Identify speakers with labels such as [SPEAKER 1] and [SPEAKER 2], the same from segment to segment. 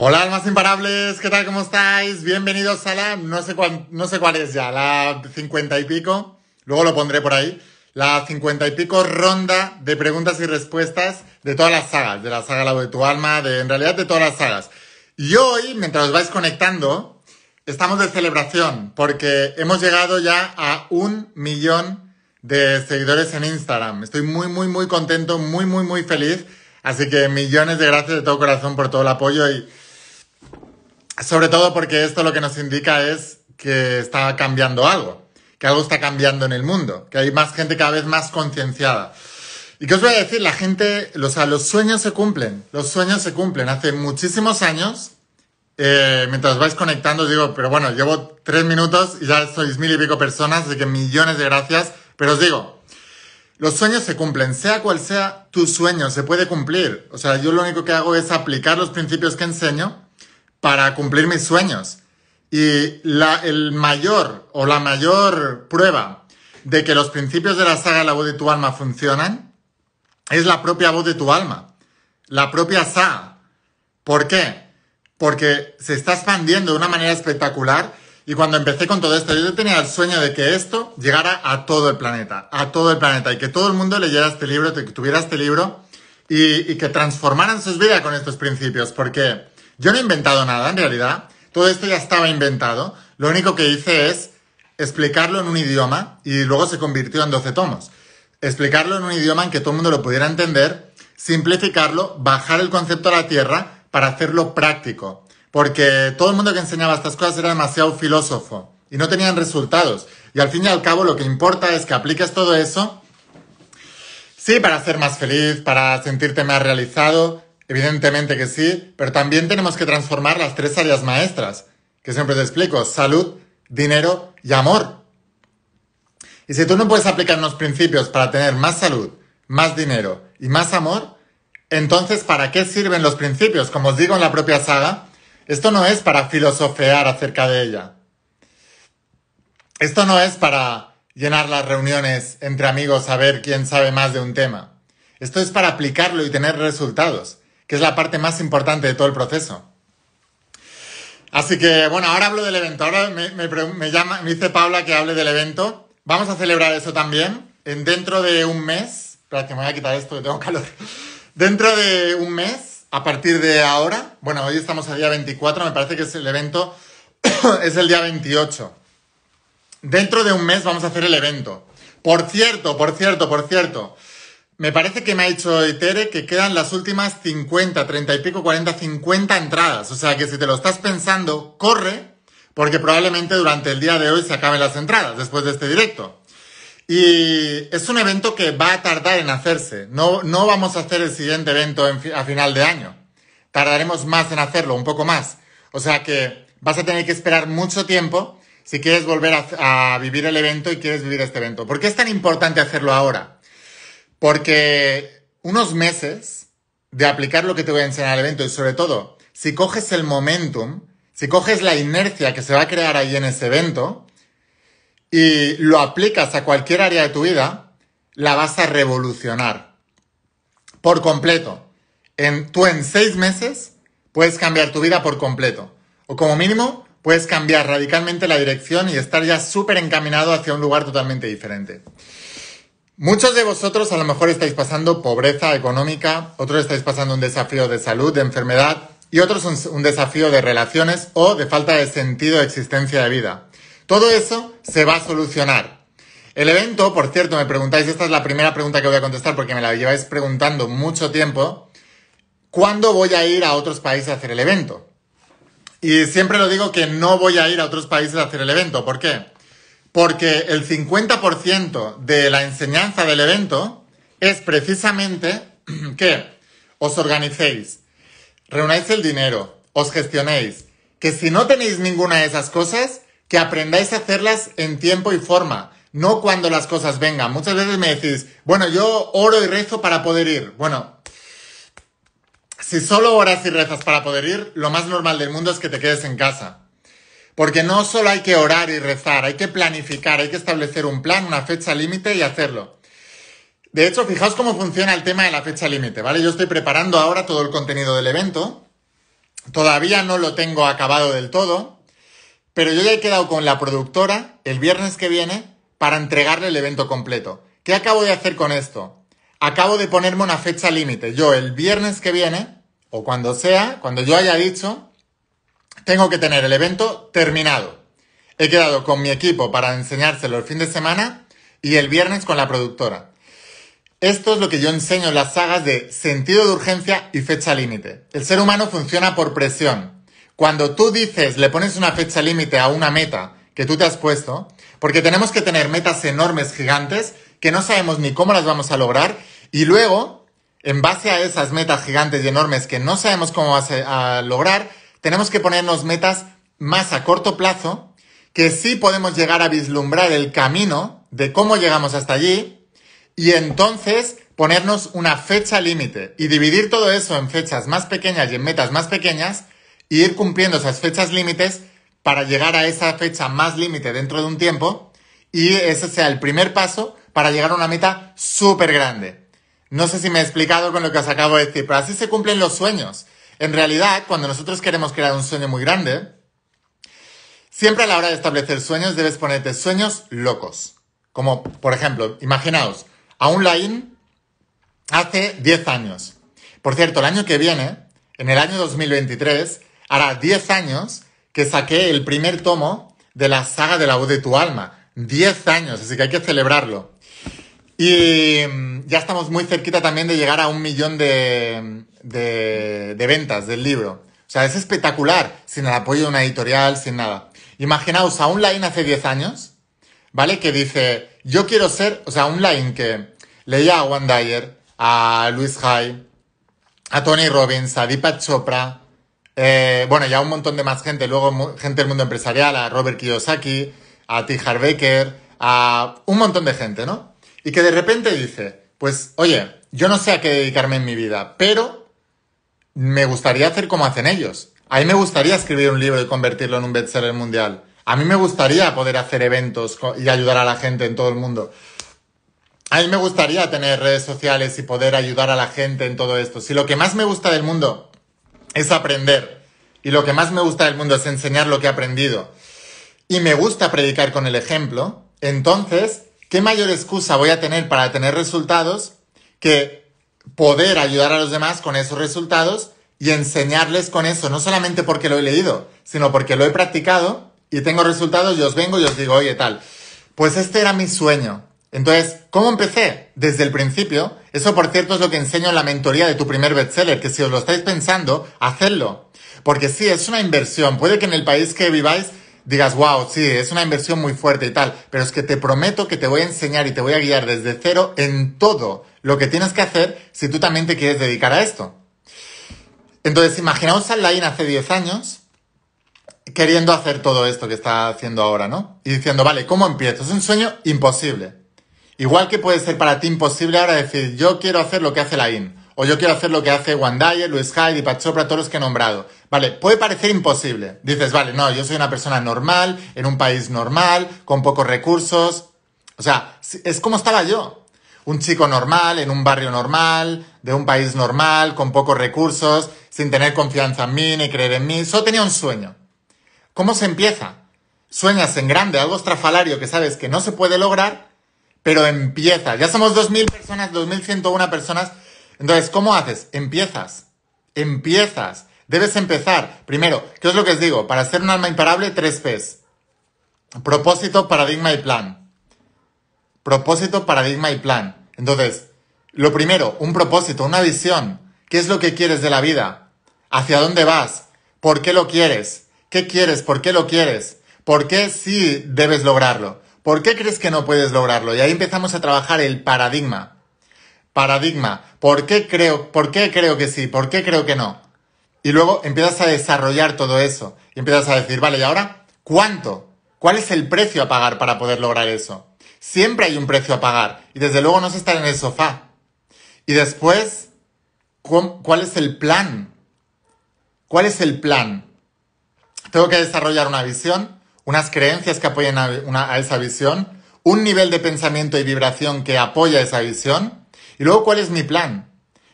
[SPEAKER 1] Hola,
[SPEAKER 2] almas imparables, ¿qué tal? ¿Cómo estáis? Bienvenidos a la, no sé, cuál, no sé cuál es ya, la cincuenta y pico, luego lo pondré por ahí, la cincuenta y pico ronda de preguntas y respuestas de todas las sagas, de la saga La de tu alma, de en realidad de todas las sagas. Y hoy, mientras os vais conectando, estamos de celebración, porque hemos llegado ya a un millón de seguidores en Instagram. Estoy muy, muy, muy contento, muy, muy, muy feliz. Así que millones de gracias de todo corazón por todo el apoyo y sobre todo porque esto lo que nos indica es que está cambiando algo, que algo está cambiando en el mundo, que hay más gente cada vez más concienciada. ¿Y qué os voy a decir? La gente, o sea, los sueños se cumplen, los sueños se cumplen. Hace muchísimos años, eh, mientras vais conectando, os digo, pero bueno, llevo tres minutos y ya sois mil y pico personas, así que millones de gracias. Pero os digo, los sueños se cumplen, sea cual sea tu sueño, se puede cumplir. O sea, yo lo único que hago es aplicar los principios que enseño para cumplir mis sueños. Y la, el mayor o la mayor prueba de que los principios de la saga La voz de tu alma funcionan es la propia voz de tu alma, la propia SA. ¿Por qué? Porque se está expandiendo de una manera espectacular y cuando empecé con todo esto yo tenía el sueño de que esto llegara a todo el planeta, a todo el planeta y que todo el mundo leyera este libro, que tuviera este libro y, y que transformaran sus vidas con estos principios. Porque yo no he inventado nada, en realidad. Todo esto ya estaba inventado. Lo único que hice es explicarlo en un idioma y luego se convirtió en 12 tomos. Explicarlo en un idioma en que todo el mundo lo pudiera entender, simplificarlo, bajar el concepto a la tierra para hacerlo práctico. Porque todo el mundo que enseñaba estas cosas era demasiado filósofo y no tenían resultados. Y al fin y al cabo lo que importa es que apliques todo eso, sí, para ser más feliz, para sentirte más realizado, Evidentemente que sí, pero también tenemos que transformar las tres áreas maestras, que siempre te explico, salud, dinero y amor. Y si tú no puedes aplicar los principios para tener más salud, más dinero y más amor, entonces ¿para qué sirven los principios? Como os digo en la propia saga, esto no es para filosofear acerca de ella. Esto no es para llenar las reuniones entre amigos a ver quién sabe más de un tema. Esto es para aplicarlo y tener resultados que es la parte más importante de todo el proceso. Así que, bueno, ahora hablo del evento. Ahora me, llama, dice Paula que hable del evento. Vamos a celebrar eso también. En, dentro de un mes. Espera, que me voy a quitar esto, que tengo calor. Dentro de un mes, a partir de ahora. Bueno, hoy estamos a día 24, me parece que es el evento. es el día 28. Dentro de un mes vamos a hacer el evento. Por cierto, por cierto, por cierto. Me parece que me ha dicho Tere que quedan las últimas 50, 30 y pico, 40, 50 entradas. O sea que si te lo estás pensando, corre, porque probablemente durante el día de hoy se acaben las entradas después de este directo. Y es un evento que va a tardar en hacerse. No, no vamos a hacer el siguiente evento a final de año. Tardaremos más en hacerlo, un poco más. O sea que vas a tener que esperar mucho tiempo si quieres volver a, a vivir el evento y quieres vivir este evento. ¿Por qué es tan importante hacerlo ahora? Porque unos meses de aplicar lo que te voy a enseñar al evento y sobre todo, si coges el momentum, si coges la inercia que se va a crear ahí en ese evento y lo aplicas a cualquier área de tu vida, la vas a revolucionar por completo. tú en seis meses puedes cambiar tu vida por completo. O como mínimo, puedes cambiar radicalmente la dirección y estar ya súper encaminado hacia un lugar totalmente diferente. Muchos de vosotros a lo mejor estáis pasando pobreza económica, otros estáis pasando un desafío de salud, de enfermedad y otros un, desafío de relaciones o de falta de sentido de existencia de vida. Todo eso se va a solucionar. El evento, por cierto, me preguntáis, esta es la primera pregunta que voy a contestar porque me la lleváis preguntando mucho tiempo, ¿cuándo voy a ir a otros países a hacer el evento? Y siempre lo digo que no voy a ir a otros países a hacer el evento. ¿Por qué? Porque el 50% de la enseñanza del evento es precisamente que os organicéis, reunáis el dinero, os gestionéis, que si no tenéis ninguna de esas cosas, que aprendáis a hacerlas en tiempo y forma, no cuando las cosas vengan. Muchas veces me decís, bueno, yo oro y rezo para poder ir. Bueno, si solo oras y rezas para poder ir, lo más normal del mundo es que te quedes en casa. Porque no solo hay que orar y rezar, hay que planificar, hay que establecer un plan, una fecha límite y hacerlo. De hecho, fijaos cómo funciona el tema de la fecha límite, ¿vale? Yo estoy preparando ahora todo el contenido del evento. Todavía no lo tengo acabado del todo, pero yo ya he quedado con la productora el viernes que viene para entregarle el evento completo. ¿Qué acabo de hacer con esto? Acabo de ponerme una fecha límite. Yo el viernes que viene, o cuando sea, cuando yo haya dicho, tengo que tener el evento terminado. He quedado con mi equipo para enseñárselo el fin de semana y el viernes con la productora. Esto es lo que yo enseño en las sagas de sentido de urgencia y fecha límite. El ser humano funciona por presión. Cuando tú dices, le pones una fecha límite a una meta que tú te has puesto, porque tenemos que tener metas enormes, gigantes, que no sabemos ni cómo las vamos a lograr, y luego, en base a esas metas gigantes y enormes que no sabemos cómo vas a lograr, tenemos que ponernos metas más a corto plazo, que sí podemos llegar a vislumbrar el camino de cómo llegamos hasta allí y entonces ponernos una fecha límite y dividir todo eso en fechas más pequeñas y en metas más pequeñas e ir cumpliendo esas fechas límites para llegar a esa fecha más límite dentro de un tiempo y ese sea el primer paso para llegar a una meta súper grande. No sé si me he explicado con lo que os acabo de decir, pero así se cumplen los sueños. En realidad, cuando nosotros queremos crear un sueño muy grande, siempre a la hora de establecer sueños debes ponerte sueños locos. Como, por ejemplo, imaginaos, a un hace 10 años. Por cierto, el año que viene, en el año 2023, hará 10 años que saqué el primer tomo de la saga de la voz de tu alma. 10 años, así que hay que celebrarlo. Y mm, ya estamos muy cerquita también de llegar a un millón de, de, de ventas del libro. O sea, es espectacular, sin el apoyo de una editorial, sin nada. Imaginaos a un line hace 10 años, ¿vale? Que dice, yo quiero ser, o sea, un line que leía a Juan Dyer, a Luis High, a Tony Robbins, a Deepak Chopra, eh, bueno, ya un montón de más gente, luego gente del mundo empresarial, a Robert Kiyosaki, a T. Harbaker, a un montón de gente, ¿no? Y que de repente dice, pues, oye, yo no sé a qué dedicarme en mi vida, pero me gustaría hacer como hacen ellos. A mí me gustaría escribir un libro y convertirlo en un bestseller mundial. A mí me gustaría poder hacer eventos y ayudar a la gente en todo el mundo. A mí me gustaría tener redes sociales y poder ayudar a la gente en todo esto. Si lo que más me gusta del mundo es aprender y lo que más me gusta del mundo es enseñar lo que he aprendido y me gusta predicar con el ejemplo, entonces, ¿qué mayor excusa voy a tener para tener resultados que poder ayudar a los demás con esos resultados y enseñarles con eso, no solamente porque lo he leído, sino porque lo he practicado y tengo resultados y os vengo y os digo, oye, tal. Pues este era mi sueño. Entonces, ¿cómo empecé? Desde el principio. Eso, por cierto, es lo que enseño en la mentoría de tu primer bestseller, que si os lo estáis pensando, hacedlo. Porque sí, es una inversión. Puede que en el país que viváis digas, wow, sí, es una inversión muy fuerte y tal, pero es que te prometo que te voy a enseñar y te voy a guiar desde cero en todo lo que tienes que hacer si tú también te quieres dedicar a esto. Entonces, imaginaos a Lain hace 10 años queriendo hacer todo esto que está haciendo ahora, ¿no? Y diciendo, vale, ¿cómo empiezo? Es un sueño imposible. Igual que puede ser para ti imposible ahora decir, yo quiero hacer lo que hace Lain, o yo quiero hacer lo que hace Wandaye, Luis Hyde, y Pachopra, todos los que he nombrado. Vale, puede parecer imposible. Dices, vale, no, yo soy una persona normal, en un país normal, con pocos recursos. O sea, es como estaba yo un chico normal, en un barrio normal, de un país normal, con pocos recursos, sin tener confianza en mí ni creer en mí. Solo tenía un sueño. ¿Cómo se empieza? Sueñas en grande, algo estrafalario que sabes que no se puede lograr, pero empiezas. Ya somos 2.000 personas, 2.101 personas. Entonces, ¿cómo haces? Empiezas. Empiezas. Debes empezar. Primero, ¿qué es lo que os digo? Para ser un alma imparable, tres P's. Propósito, paradigma y plan propósito, paradigma y plan. Entonces, lo primero, un propósito, una visión. ¿Qué es lo que quieres de la vida? ¿Hacia dónde vas? ¿Por qué lo quieres? ¿Qué quieres? ¿Por qué lo quieres? ¿Por qué sí debes lograrlo? ¿Por qué crees que no puedes lograrlo? Y ahí empezamos a trabajar el paradigma. Paradigma. ¿Por qué creo, por qué creo que sí? ¿Por qué creo que no? Y luego empiezas a desarrollar todo eso. Y empiezas a decir, vale, ¿y ahora cuánto? ¿Cuál es el precio a pagar para poder lograr eso? Siempre hay un precio a pagar y desde luego no se estar en el sofá. Y después, ¿cuál es el plan? ¿Cuál es el plan? Tengo que desarrollar una visión, unas creencias que apoyen a, esa visión, un nivel de pensamiento y vibración que apoya esa visión. Y luego, ¿cuál es mi plan?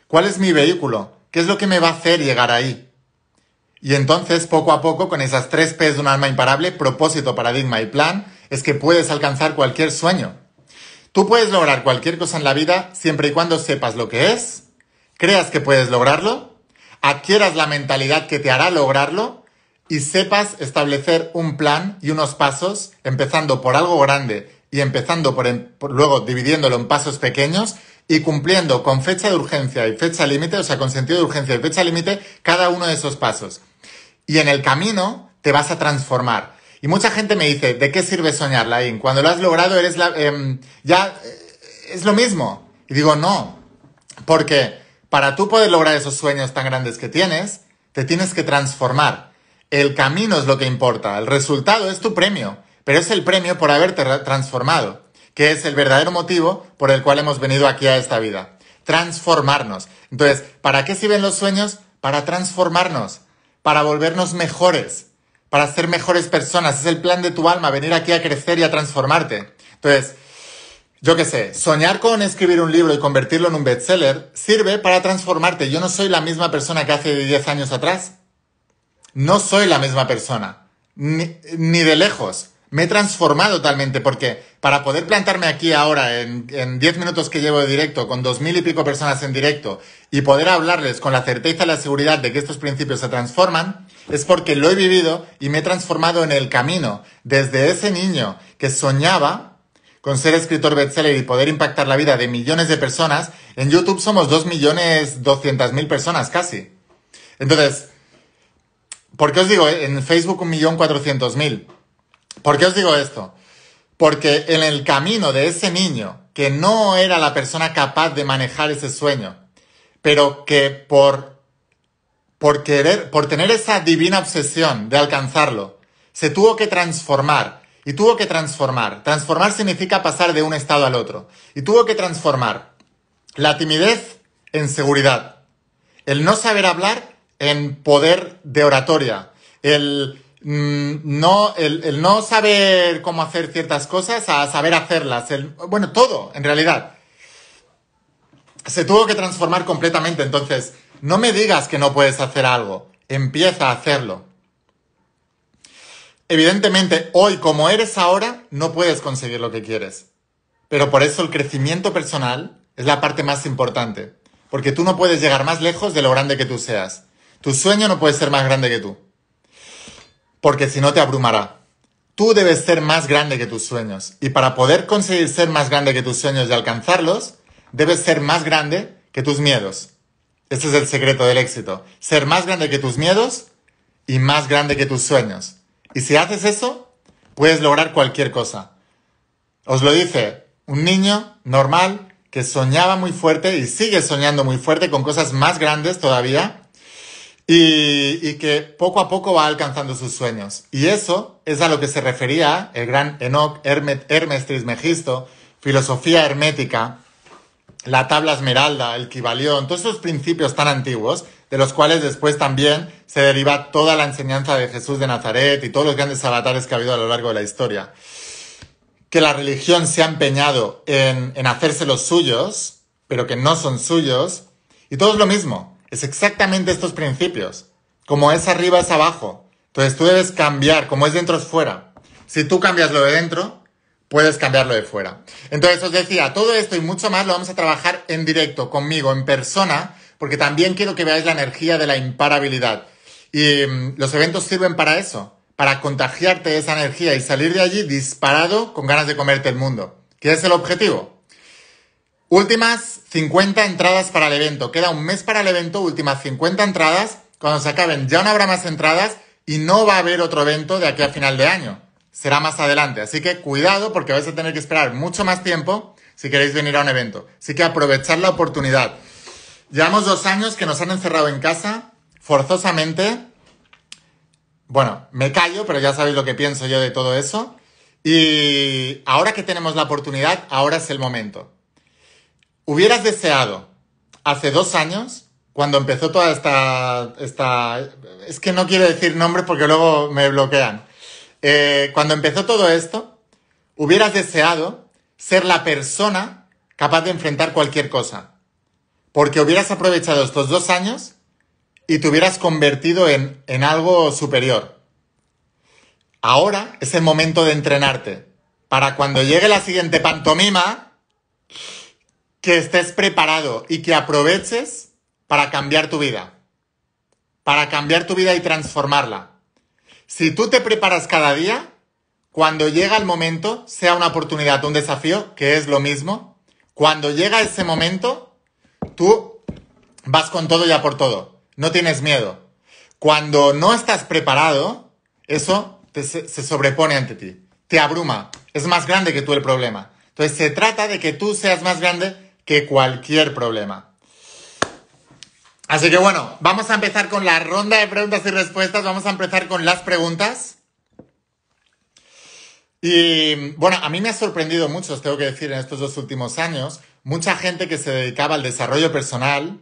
[SPEAKER 2] ¿Cuál es mi vehículo? ¿Qué es lo que me va a hacer llegar ahí? Y entonces, poco a poco, con esas tres P's de un alma imparable, propósito, paradigma y plan, es que puedes alcanzar cualquier sueño. Tú puedes lograr cualquier cosa en la vida siempre y cuando sepas lo que es, creas que puedes lograrlo, adquieras la mentalidad que te hará lograrlo y sepas establecer un plan y unos pasos, empezando por algo grande y empezando por, em, luego dividiéndolo en pasos pequeños y cumpliendo con fecha de urgencia y fecha límite, o sea, con sentido de urgencia y fecha límite, cada uno de esos pasos. Y en el camino te vas a transformar. Y mucha gente me dice, ¿de qué sirve soñar, Lain? Cuando lo has logrado eres la, em, ya eh, es lo mismo. Y digo, no, porque para tú poder lograr esos sueños tan grandes que tienes, te tienes que transformar. El camino es lo que importa, el resultado es tu premio, pero es el premio por haberte transformado, que es el verdadero motivo por el cual hemos venido aquí a esta vida, transformarnos. Entonces, ¿para qué sirven los sueños? Para transformarnos, para volvernos mejores, para ser mejores personas. Es el plan de tu alma, venir aquí a crecer y a transformarte. Entonces, yo qué sé, soñar con escribir un libro y convertirlo en un bestseller sirve para transformarte. Yo no soy la misma persona que hace 10 años atrás. No soy la misma persona, ni, de lejos. Me he transformado totalmente porque para poder plantarme aquí ahora, en 10 minutos que llevo de directo, con dos mil y pico personas en directo, y poder hablarles con la certeza y la seguridad de que estos principios se transforman, es porque lo he vivido y me he transformado en el camino, desde ese niño que soñaba con ser escritor bestseller y poder impactar la vida de millones de personas, en YouTube somos 2.200.000 millones mil personas casi. Entonces, ¿por qué os digo eh, en Facebook un millón mil? ¿Por qué os digo esto? Porque en el camino de ese niño, que no era la persona capaz de manejar ese sueño, pero que por, por querer, por tener esa divina obsesión de alcanzarlo, se tuvo que transformar y tuvo que transformar. Transformar significa pasar de un estado al otro. Y tuvo que transformar la timidez en seguridad, el no saber hablar en poder de oratoria, el Mm, no, el, no saber cómo hacer ciertas cosas a saber hacerlas. bueno, todo, en realidad. Se tuvo que transformar completamente. Entonces, no me digas que no puedes hacer algo. Empieza a hacerlo. Evidentemente, hoy, como eres ahora, no puedes conseguir lo que quieres. Pero por eso el crecimiento personal es la parte más importante. Porque tú no puedes llegar más lejos de lo grande que tú seas. Tu sueño no puede ser más grande que tú porque si no te abrumará. Tú debes ser más grande que tus sueños y para poder conseguir ser más grande que tus sueños y alcanzarlos, debes ser más grande que tus miedos. Ese es el secreto del éxito. Ser más grande que tus miedos y más grande que tus sueños. Y si haces eso, puedes lograr cualquier cosa. Os lo dice un niño normal que soñaba muy fuerte y sigue soñando muy fuerte con cosas más grandes todavía y, que poco a poco va alcanzando sus sueños. Y eso es a lo que se refería el gran Enoch Hermestris Hermes Trismegisto, filosofía hermética, la tabla esmeralda, el Kibalión, todos esos principios tan antiguos, de los cuales después también se deriva toda la enseñanza de Jesús de Nazaret y todos los grandes avatares que ha habido a lo largo de la historia. Que la religión se ha empeñado en, en hacerse los suyos, pero que no son suyos, y todo es lo mismo. Es exactamente estos principios. Como es arriba es abajo. Entonces tú debes cambiar, como es dentro es fuera. Si tú cambias lo de dentro, puedes cambiar lo de fuera. Entonces os decía, todo esto y mucho más lo vamos a trabajar en directo, conmigo, en persona, porque también quiero que veáis la energía de la imparabilidad. Y mm, los eventos sirven para eso, para contagiarte esa energía y salir de allí disparado con ganas de comerte el mundo. ¿Qué es el objetivo? Últimas 50 entradas para el evento. Queda un mes para el evento, últimas 50 entradas. Cuando se acaben ya no habrá más entradas y no va a haber otro evento de aquí a final de año. Será más adelante. Así que cuidado porque vais a tener que esperar mucho más tiempo si queréis venir a un evento. Así que aprovechar la oportunidad. Llevamos dos años que nos han encerrado en casa forzosamente. Bueno, me callo, pero ya sabéis lo que pienso yo de todo eso. Y ahora que tenemos la oportunidad, ahora es el momento. ¿Hubieras deseado hace dos años, cuando empezó toda esta, esta... Es que no quiero decir nombres porque luego me bloquean. Eh, cuando empezó todo esto, hubieras deseado ser la persona capaz de enfrentar cualquier cosa. Porque hubieras aprovechado estos dos años y te hubieras convertido en, en algo superior. Ahora es el momento de entrenarte para cuando llegue la siguiente pantomima que estés preparado y que aproveches para cambiar tu vida. Para cambiar tu vida y transformarla. Si tú te preparas cada día, cuando llega el momento, sea una oportunidad, un desafío, que es lo mismo, cuando llega ese momento, tú vas con todo y a por todo. No tienes miedo. Cuando no estás preparado, eso se sobrepone ante ti, te abruma, es más grande que tú el problema. Entonces se trata de que tú seas más grande que cualquier problema. Así que bueno, vamos a empezar con la ronda de preguntas y respuestas. Vamos a empezar con las preguntas. Y bueno, a mí me ha sorprendido mucho, os tengo que decir, en estos dos últimos años, mucha gente que se dedicaba al desarrollo personal,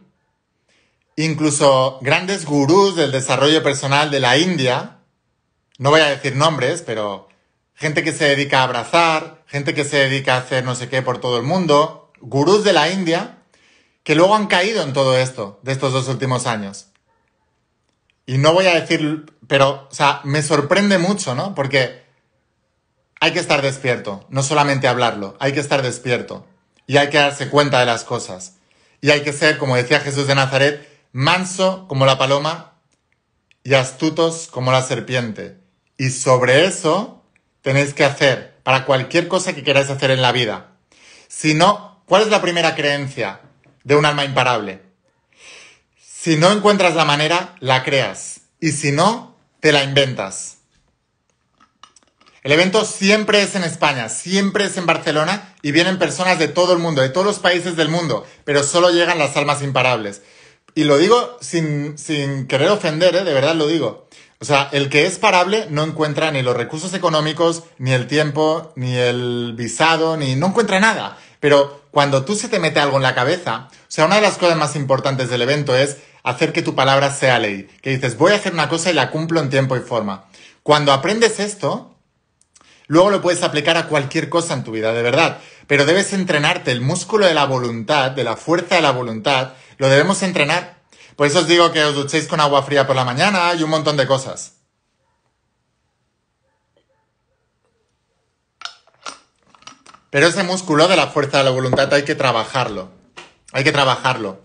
[SPEAKER 2] incluso grandes gurús del desarrollo personal de la India, no voy a decir nombres, pero gente que se dedica a abrazar, gente que se dedica a hacer no sé qué por todo el mundo, gurús de la India que luego han caído en todo esto de estos dos últimos años. Y no voy a decir, pero, o sea, me sorprende mucho, ¿no? Porque hay que estar despierto, no solamente hablarlo, hay que estar despierto y hay que darse cuenta de las cosas. Y hay que ser, como decía Jesús de Nazaret, manso como la paloma y astutos como la serpiente. Y sobre eso tenéis que hacer para cualquier cosa que queráis hacer en la vida. Si no, ¿Cuál es la primera creencia de un alma imparable? Si no encuentras la manera, la creas. Y si no, te la inventas. El evento siempre es en España, siempre es en Barcelona y vienen personas de todo el mundo, de todos los países del mundo, pero solo llegan las almas imparables. Y lo digo sin, querer ofender, ¿eh? de verdad lo digo. O sea, el que es parable no encuentra ni los recursos económicos, ni el tiempo, ni el visado, ni no encuentra nada. Pero cuando tú se te mete algo en la cabeza, o sea, una de las cosas más importantes del evento es hacer que tu palabra sea ley, que dices, voy a hacer una cosa y la cumplo en tiempo y forma. Cuando aprendes esto, luego lo puedes aplicar a cualquier cosa en tu vida, de verdad, pero debes entrenarte el músculo de la voluntad, de la fuerza de la voluntad, lo debemos entrenar. Por eso os digo que os duchéis con agua fría por la mañana y un montón de cosas. Pero ese músculo de la fuerza de la voluntad hay que trabajarlo. Hay que trabajarlo.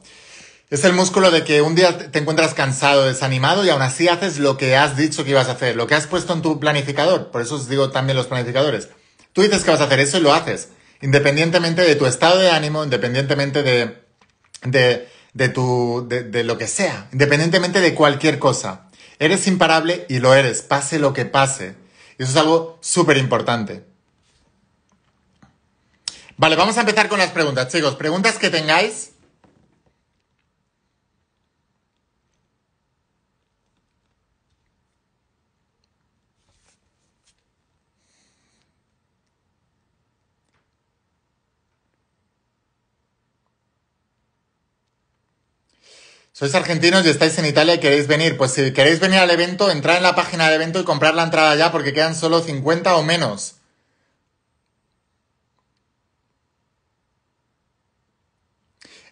[SPEAKER 2] Es el músculo de que un día te encuentras cansado, desanimado y aún así haces lo que has dicho que ibas a hacer, lo que has puesto en tu planificador. Por eso os digo también los planificadores. Tú dices que vas a hacer eso y lo haces, independientemente de tu estado de ánimo, independientemente de, de, de de, lo que sea, independientemente de cualquier cosa. Eres imparable y lo eres, pase lo que pase. Y eso es algo súper importante. Vale, vamos a empezar con las preguntas, chicos. Preguntas que tengáis. Sois argentinos y estáis en Italia y queréis venir. Pues si queréis venir al evento, entrar en la página del evento y comprar la entrada ya porque quedan solo 50 o menos.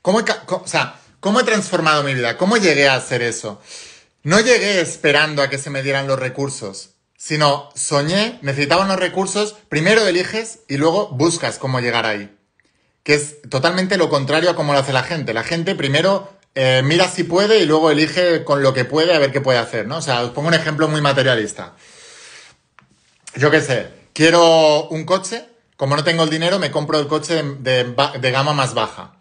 [SPEAKER 2] ¿Cómo he, he transformado mi vida? ¿Cómo llegué a hacer eso? No llegué esperando a que se me dieran los recursos, sino soñé, necesitaba unos recursos, primero eliges y luego buscas cómo llegar ahí. Que es totalmente lo contrario a cómo lo hace la gente. La gente primero eh, mira si puede y luego elige con lo que puede a ver qué puede hacer, ¿no? O sea, os pongo un ejemplo muy materialista. Yo qué sé, quiero un coche, como no tengo el dinero, me compro el coche de gama más baja.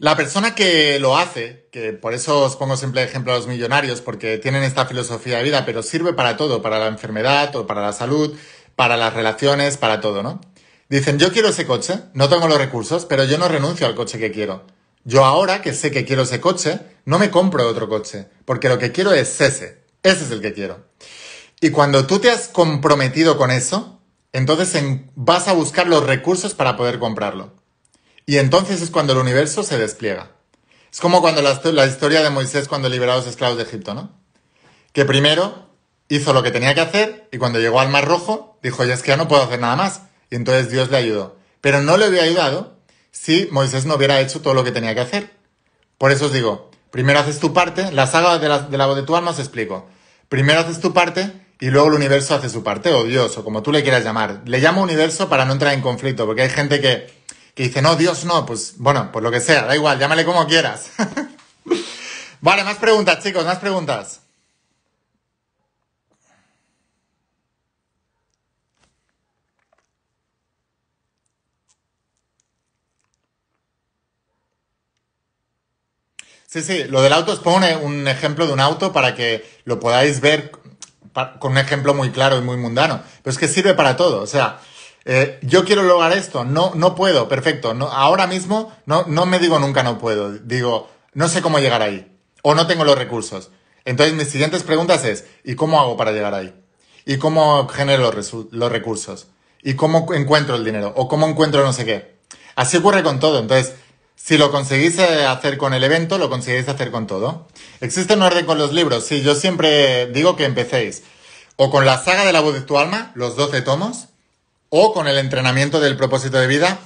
[SPEAKER 2] La persona que lo hace, que por eso os pongo siempre ejemplo a los millonarios, porque tienen esta filosofía de vida, pero sirve para todo, para la enfermedad o para la salud, para las relaciones, para todo, ¿no? Dicen, yo quiero ese coche, no tengo los recursos, pero yo no renuncio al coche que quiero. Yo ahora que sé que quiero ese coche, no me compro otro coche, porque lo que quiero es ese, ese es el que quiero. Y cuando tú te has comprometido con eso, entonces vas a buscar los recursos para poder comprarlo. Y entonces es cuando el universo se despliega. Es como cuando la, historia de Moisés cuando liberó a los esclavos de Egipto, ¿no? Que primero hizo lo que tenía que hacer y cuando llegó al Mar Rojo dijo, ya es que ya no puedo hacer nada más. Y entonces Dios le ayudó. Pero no le hubiera ayudado si Moisés no hubiera hecho todo lo que tenía que hacer. Por eso os digo, primero haces tu parte, la saga de la, de la voz de tu alma os explico. Primero haces tu parte y luego el universo hace su parte, o Dios, o como tú le quieras llamar. Le llamo universo para no entrar en conflicto, porque hay gente que y dice, no, Dios no, pues bueno, pues lo que sea, da igual, llámale como quieras. vale, más preguntas, chicos, más preguntas. Sí, sí, lo del auto os pone un ejemplo de un auto para que lo podáis ver con un ejemplo muy claro y muy mundano. Pero es que sirve para todo. O sea, eh, yo quiero lograr esto, no, no puedo, perfecto. No, ahora mismo no, no me digo nunca no puedo, digo, no sé cómo llegar ahí o no tengo los recursos. Entonces mis siguientes preguntas es, ¿y cómo hago para llegar ahí? ¿Y cómo genero los, recursos? ¿Y cómo encuentro el dinero? ¿O cómo encuentro no sé qué? Así ocurre con todo. Entonces, si lo conseguís eh, hacer con el evento, lo conseguís hacer con todo. Existe un orden con los libros. Sí, yo siempre digo que empecéis o con la saga de la voz de tu alma, los 12 tomos, o con el entrenamiento del propósito de vida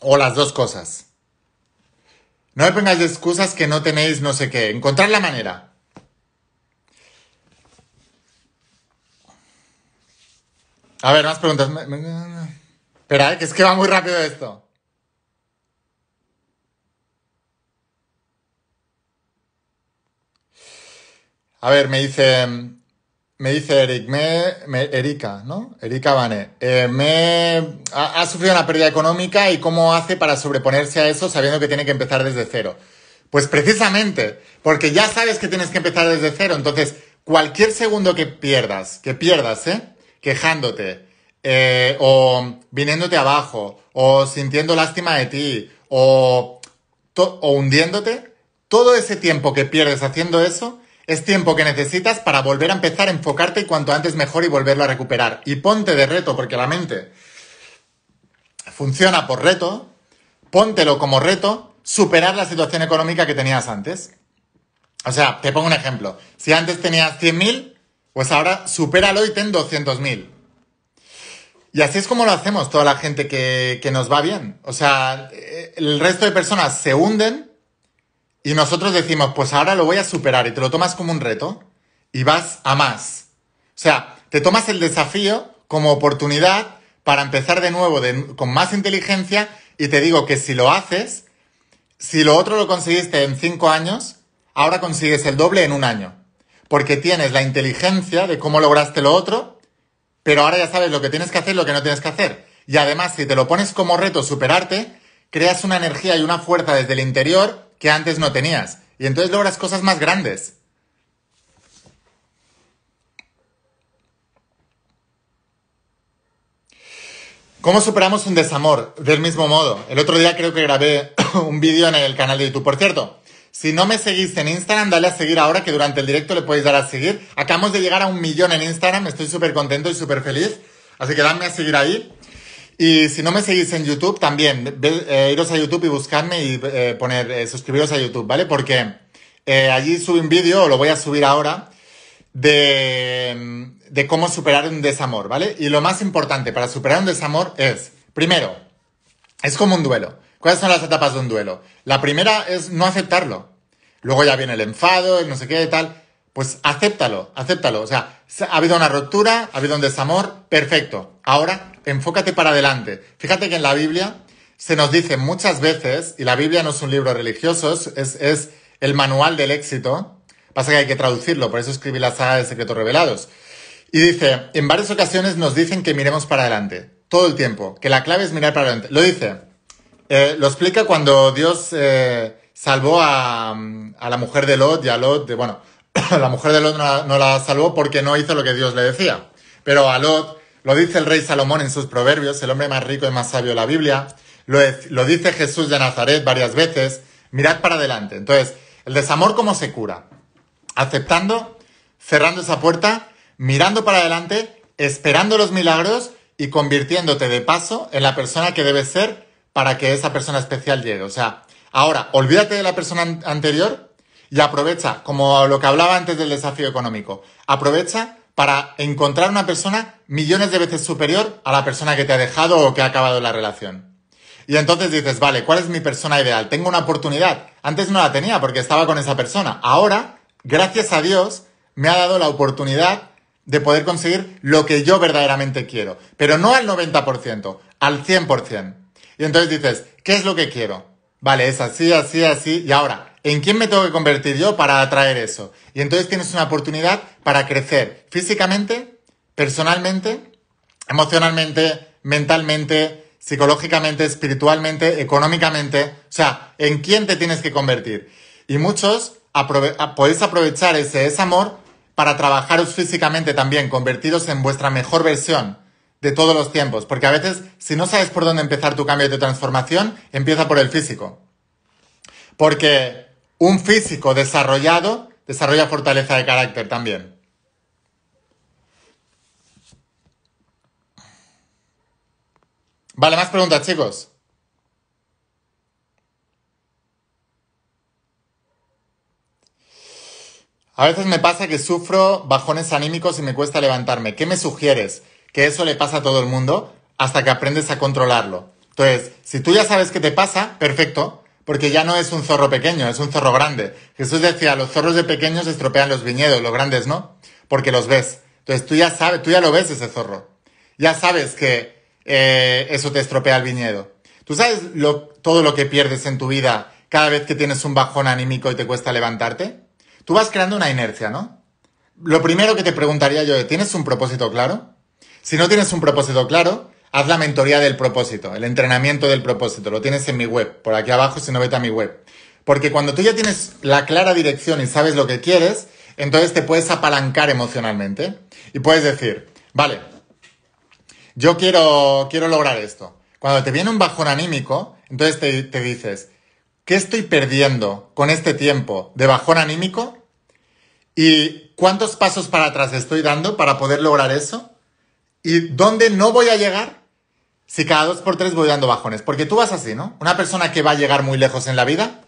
[SPEAKER 2] o las dos cosas. No me pongáis excusas que no tenéis no sé qué. Encontrar la manera. A ver, más preguntas. Espera, eh, que es que va muy rápido esto. A ver, me dice, me dice Eric, me, Erika, ¿no? Erika Vane, eh, me ha, sufrido una pérdida económica y cómo hace para sobreponerse a eso sabiendo que tiene que empezar desde cero. Pues precisamente, porque ya sabes que tienes que empezar desde cero, entonces cualquier segundo que pierdas, que pierdas, ¿eh? Quejándote, eh, o viniéndote abajo, o sintiendo lástima de ti, o, o hundiéndote, todo ese tiempo que pierdes haciendo eso es tiempo que necesitas para volver a empezar a enfocarte y cuanto antes mejor y volverlo a recuperar. Y ponte de reto, porque la mente funciona por reto, póntelo como reto, superar la situación económica que tenías antes. O sea, te pongo un ejemplo. Si antes tenías 100.000, pues ahora supéralo y ten 200.000. Y así es como lo hacemos toda la gente que, que nos va bien. O sea, eh, el resto de personas se hunden y nosotros decimos, pues ahora lo voy a superar y te lo tomas como un reto y vas a más. O sea, te tomas el desafío como oportunidad para empezar de nuevo con más inteligencia y te digo que si lo haces, si lo otro lo conseguiste en cinco años, ahora consigues el doble en un año. Porque tienes la inteligencia de cómo lograste lo otro, pero ahora ya sabes lo que tienes que hacer y lo que no tienes que hacer. Y además, si te lo pones como reto superarte, creas una energía y una fuerza desde el interior que antes no tenías. Y entonces logras cosas más grandes. ¿Cómo superamos un desamor? Del mismo modo. El otro día creo que grabé un vídeo en el canal de YouTube. Por cierto, si no me seguís en Instagram, dale a seguir ahora que durante el directo le podéis dar a seguir. Acabamos de llegar a un millón en Instagram. Estoy súper contento y súper feliz. Así que dame a seguir ahí. Y si no me seguís en YouTube, también eh, iros a YouTube y buscarme y eh, poner, eh, suscribiros a YouTube, ¿vale? Porque allí subí un vídeo, lo voy a subir ahora, de, de cómo superar un desamor, ¿vale? Y lo más importante para superar un desamor es, primero, es como un duelo. ¿Cuáles son las etapas de un duelo? La primera es no aceptarlo. Luego ya viene el enfado, el no sé qué, tal pues acéptalo, acéptalo. O sea, ha habido una ruptura, ha habido un desamor, perfecto. Ahora, enfócate para adelante. Fíjate que en la Biblia se nos dice muchas veces, y la Biblia no es un libro religioso, es, el manual del éxito. Pasa que hay que traducirlo, por eso escribí la saga de secretos revelados. Y dice, en varias ocasiones nos dicen que miremos para adelante, todo el tiempo, que la clave es mirar para adelante. Lo dice, eh, lo explica cuando Dios eh, salvó a, a, la mujer de Lot y a Lot, de, bueno, la mujer de Lot no, la, salvó porque no hizo lo que Dios le decía. Pero a Lot lo dice el rey Salomón en sus proverbios, el hombre más rico y más sabio de la Biblia. Lo, dice Jesús de Nazaret varias veces. Mirad para adelante. Entonces, el desamor cómo se cura. Aceptando, cerrando esa puerta, mirando para adelante, esperando los milagros y convirtiéndote de paso en la persona que debes ser para que esa persona especial llegue. O sea, ahora, olvídate de la persona anterior y aprovecha, como lo que hablaba antes del desafío económico, aprovecha para encontrar una persona millones de veces superior a la persona que te ha dejado o que ha acabado la relación. Y entonces dices, vale, ¿cuál es mi persona ideal? Tengo una oportunidad. Antes no la tenía porque estaba con esa persona. Ahora, gracias a Dios, me ha dado la oportunidad de poder conseguir lo que yo verdaderamente quiero. Pero no al 90%, al 100%. Y entonces dices, ¿qué es lo que quiero? Vale, es así, así, así. Y ahora, ¿en quién me tengo que convertir yo para atraer eso? Y entonces tienes una oportunidad para crecer físicamente, personalmente, emocionalmente, mentalmente, psicológicamente, espiritualmente, económicamente. O sea, ¿en quién te tienes que convertir? Y muchos podéis aprovechar ese, ese amor para trabajaros físicamente también, convertiros en vuestra mejor versión de todos los tiempos. Porque a veces, si no sabes por dónde empezar tu cambio de transformación, empieza por el físico. Porque un físico desarrollado desarrolla fortaleza de carácter también. Vale, más preguntas, chicos. A veces me pasa que sufro bajones anímicos y me cuesta levantarme. ¿Qué me sugieres? Que eso le pasa a todo el mundo hasta que aprendes a controlarlo. Entonces, si tú ya sabes qué te pasa, perfecto, porque ya no es un zorro pequeño, es un zorro grande. Jesús decía, los zorros de pequeños estropean los viñedos, los grandes no, porque los ves. Entonces tú ya sabes, tú ya lo ves ese zorro. Ya sabes que eh, eso te estropea el viñedo. Tú sabes lo, todo lo que pierdes en tu vida cada vez que tienes un bajón anímico y te cuesta levantarte. Tú vas creando una inercia, ¿no? Lo primero que te preguntaría yo es, ¿tienes un propósito claro? Si no tienes un propósito claro, Haz la mentoría del propósito, el entrenamiento del propósito. Lo tienes en mi web. Por aquí abajo, si no, vete a mi web. Porque cuando tú ya tienes la clara dirección y sabes lo que quieres, entonces te puedes apalancar emocionalmente. Y puedes decir, vale, yo quiero, quiero lograr esto. Cuando te viene un bajón anímico, entonces te, te dices, ¿qué estoy perdiendo con este tiempo de bajón anímico? ¿Y cuántos pasos para atrás estoy dando para poder lograr eso? ¿Y dónde no voy a llegar? si cada dos por tres voy dando bajones. Porque tú vas así, ¿no? Una persona que va a llegar muy lejos en la vida,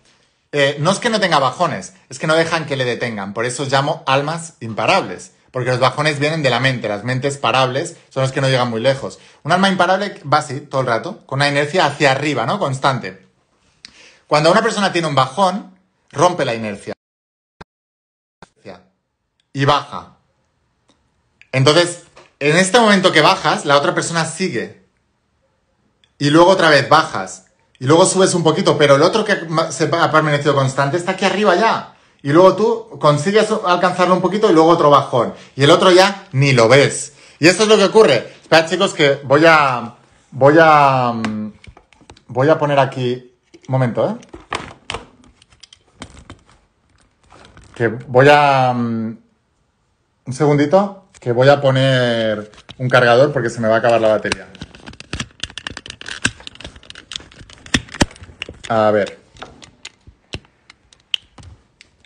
[SPEAKER 2] eh, no es que no tenga bajones, es que no dejan que le detengan. Por eso llamo almas imparables. Porque los bajones vienen de la mente, las mentes parables son las que no llegan muy lejos. Un alma imparable va así todo el rato, con una inercia hacia arriba, ¿no? Constante. Cuando una persona tiene un bajón, rompe la inercia. Y baja. Entonces, en este momento que bajas, la otra persona sigue y luego otra vez bajas y luego subes un poquito, pero el otro que se ha permanecido constante está aquí arriba ya. Y luego tú consigues alcanzarlo un poquito y luego otro bajón. Y el otro ya ni lo ves. Y esto es lo que ocurre. Espera chicos que voy a... Voy a... Mm, voy a poner aquí... Un momento, ¿eh? Que voy a... Mm, un segundito. Que voy a poner un cargador porque se me va a acabar la batería. A ver.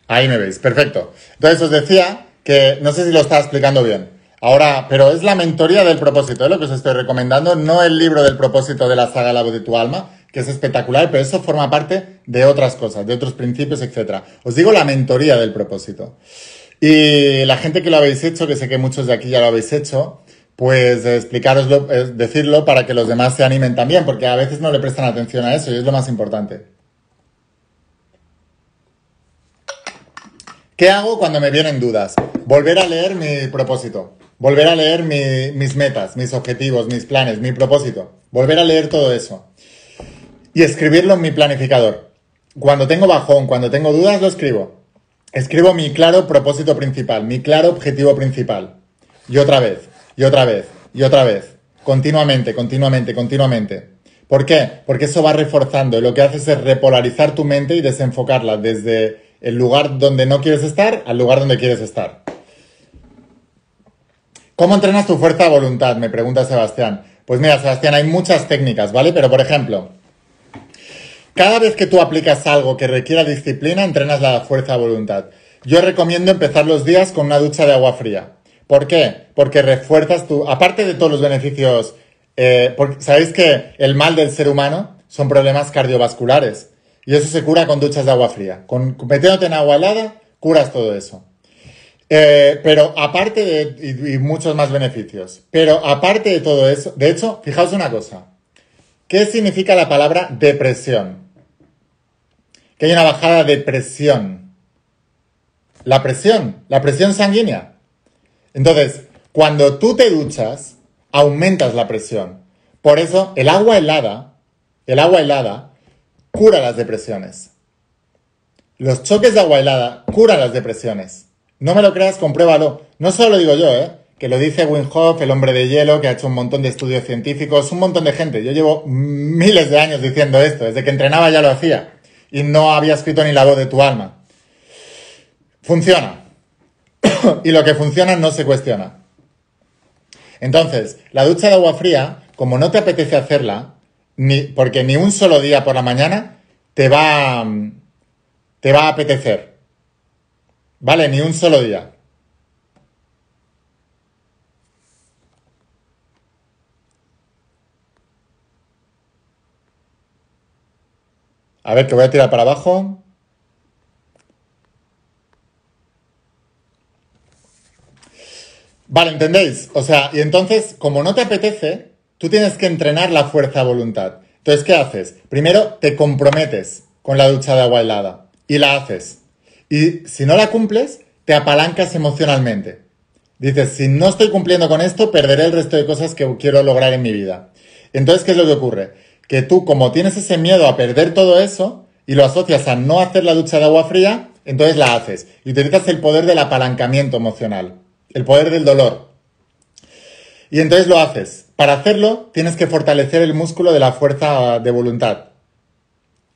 [SPEAKER 2] Ahí me veis, perfecto. Entonces os decía que, no sé si lo estaba explicando bien. Ahora, pero es la mentoría del propósito, es ¿eh? lo que os estoy recomendando, no el libro del propósito de la saga La voz de tu alma, que es espectacular, pero eso forma parte de otras cosas, de otros principios, etc. Os digo la mentoría del propósito. Y la gente que lo habéis hecho, que sé que muchos de aquí ya lo habéis hecho, pues explicaroslo, eh, decirlo para que los demás se animen también, porque a veces no le prestan atención a eso y es lo más importante. ¿Qué hago cuando me vienen dudas? Volver a leer mi propósito, volver a leer mis metas, mis objetivos, mis planes, mi propósito, volver a leer todo eso y escribirlo en mi planificador. Cuando tengo bajón, cuando tengo dudas, lo escribo. Escribo mi claro propósito principal, mi claro objetivo principal. Y otra vez, y otra vez, y otra vez, continuamente, continuamente, continuamente. ¿Por qué? Porque eso va reforzando y lo que haces es repolarizar tu mente y desenfocarla desde el lugar donde no quieres estar al lugar donde quieres estar. ¿Cómo entrenas tu fuerza de voluntad? Me pregunta Sebastián. Pues mira, Sebastián, hay muchas técnicas, ¿vale? Pero por ejemplo, cada vez que tú aplicas algo que requiera disciplina, entrenas la fuerza de voluntad. Yo recomiendo empezar los días con una ducha de agua fría. ¿Por qué? Porque refuerzas tu. Aparte de todos los beneficios. Eh, ¿Sabéis que el mal del ser humano son problemas cardiovasculares? Y eso se cura con duchas de agua fría. Con, metiéndote en agua helada, curas todo eso. Eh, pero aparte de. Y, y, muchos más beneficios. Pero aparte de todo eso. De hecho, fijaos una cosa. ¿Qué significa la palabra depresión? Que hay una bajada de presión. La presión, la presión sanguínea. Entonces, cuando tú te duchas, aumentas la presión. Por eso el agua helada, el agua helada, cura las depresiones. Los choques de agua helada curan las depresiones. No me lo creas, compruébalo. No solo lo digo yo, ¿eh? que lo dice Winhoff, el hombre de hielo, que ha hecho un montón de estudios científicos, un montón de gente. Yo llevo miles de años diciendo esto, desde que entrenaba ya lo hacía. Y no había escrito ni la voz de tu alma. Funciona. y lo que funciona no se cuestiona. Entonces, la ducha de agua fría, como no te apetece hacerla, ni, porque ni un solo día por la mañana te va, mm, te va a apetecer. ¿Vale? Ni un solo día. A ver, que voy a tirar para abajo. Vale, ¿entendéis? O sea, y entonces, como no te apetece, tú tienes que entrenar la fuerza de voluntad. Entonces, ¿qué haces? Primero, te comprometes con la ducha de agua helada y la haces. Y si no la cumples, te apalancas emocionalmente. Dices, si no estoy cumpliendo con esto, perderé el resto de cosas que quiero lograr en mi vida. Entonces, ¿qué es lo que ocurre? Que tú, como tienes ese miedo a perder todo eso y lo asocias a no hacer la ducha de agua fría, entonces la haces y utilizas el poder del apalancamiento emocional el poder del dolor. Y entonces lo haces. Para hacerlo tienes que fortalecer el músculo de la fuerza de voluntad.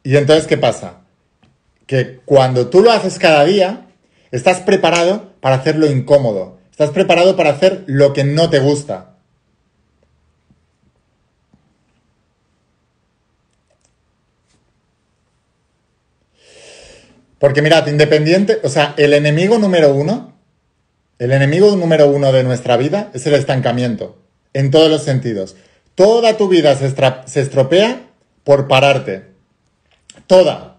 [SPEAKER 2] Y entonces, ¿qué pasa? Que cuando tú lo haces cada día, estás preparado para hacer lo incómodo. Estás preparado para hacer lo que no te gusta. Porque mirad, independiente, o sea, el enemigo número uno el enemigo número uno de nuestra vida es el estancamiento, en todos los sentidos. Toda tu vida se, estropea por pararte. Toda.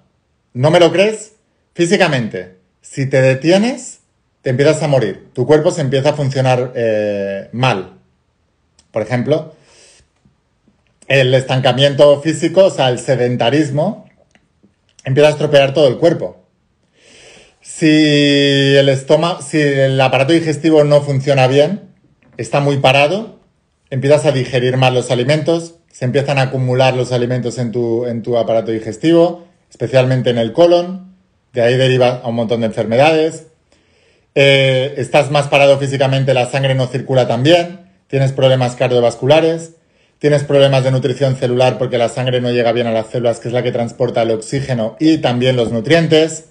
[SPEAKER 2] ¿No me lo crees? Físicamente. Si te detienes, te empiezas a morir. Tu cuerpo se empieza a funcionar eh, mal. Por ejemplo, el estancamiento físico, o sea, el sedentarismo, empieza a estropear todo el cuerpo si el estómago, si el aparato digestivo no funciona bien, está muy parado, empiezas a digerir mal los alimentos, se empiezan a acumular los alimentos en tu, aparato digestivo, especialmente en el colon, de ahí deriva a un montón de enfermedades. Eh, estás más parado físicamente, la sangre no circula tan bien, tienes problemas cardiovasculares, tienes problemas de nutrición celular porque la sangre no llega bien a las células, que es la que transporta el oxígeno y también los nutrientes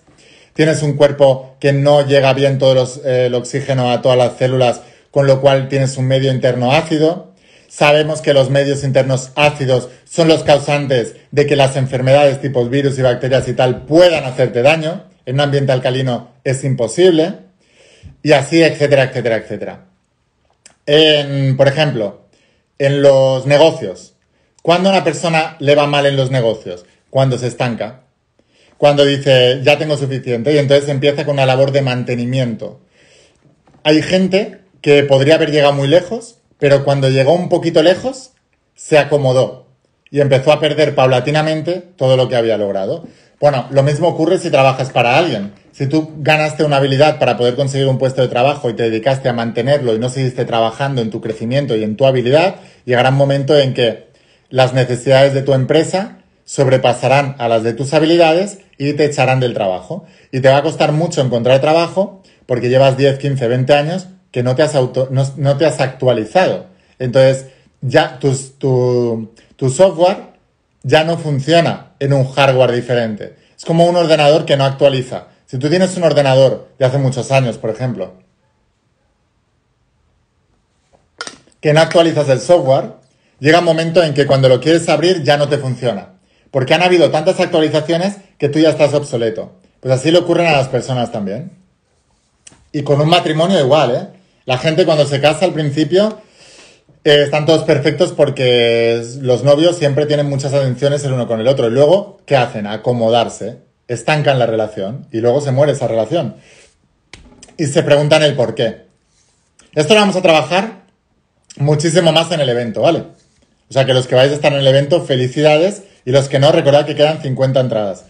[SPEAKER 2] tienes un cuerpo que no llega bien todo eh, el oxígeno a todas las células, con lo cual tienes un medio interno ácido. Sabemos que los medios internos ácidos son los causantes de que las enfermedades tipo virus y bacterias y tal puedan hacerte daño. En un ambiente alcalino es imposible. Y así, etcétera, etcétera, etcétera. por ejemplo, en los negocios. ¿Cuándo a una persona le va mal en los negocios? Cuando se estanca, cuando dice ya tengo suficiente y entonces empieza con una labor de mantenimiento. Hay gente que podría haber llegado muy lejos, pero cuando llegó un poquito lejos se acomodó y empezó a perder paulatinamente todo lo que había logrado. Bueno, lo mismo ocurre si trabajas para alguien. Si tú ganaste una habilidad para poder conseguir un puesto de trabajo y te dedicaste a mantenerlo y no seguiste trabajando en tu crecimiento y en tu habilidad, llegará un momento en que las necesidades de tu empresa sobrepasarán a las de tus habilidades y te echarán del trabajo. Y te va a costar mucho encontrar trabajo porque llevas 10, 15, 20 años que no te has, te has actualizado. Entonces, ya tu, tu software ya no funciona en un hardware diferente. Es como un ordenador que no actualiza. Si tú tienes un ordenador de hace muchos años, por ejemplo, que no actualizas el software, llega un momento en que cuando lo quieres abrir ya no te funciona porque han habido tantas actualizaciones que tú ya estás obsoleto. Pues así le ocurren a las personas también. Y con un matrimonio igual, ¿eh? La gente cuando se casa al principio eh, están todos perfectos porque los novios siempre tienen muchas atenciones el uno con el otro. Y luego, ¿qué hacen? Acomodarse, estancan la relación y luego se muere esa relación. Y se preguntan el por qué. Esto lo vamos a trabajar muchísimo más en el evento, ¿vale? O sea que los que vais a estar en el evento, felicidades y los que no, recordad que quedan 50 entradas.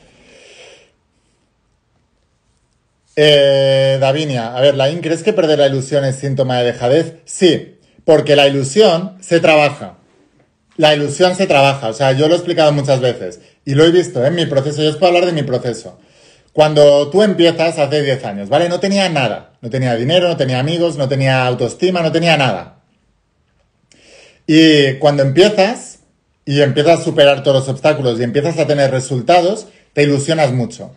[SPEAKER 2] Eh, Davinia, a ver, Laín, ¿crees que perder la ilusión es síntoma de dejadez? Sí, porque la ilusión se trabaja. La ilusión se trabaja, o sea, yo lo he explicado muchas veces y lo he visto en mi proceso, yo os puedo hablar de mi proceso. Cuando tú empiezas hace 10 años, ¿vale? No tenía nada, no tenía dinero, no tenía amigos, no tenía autoestima, no tenía nada. Y cuando empiezas, y empiezas a superar todos los obstáculos y empiezas a tener resultados, te ilusionas mucho.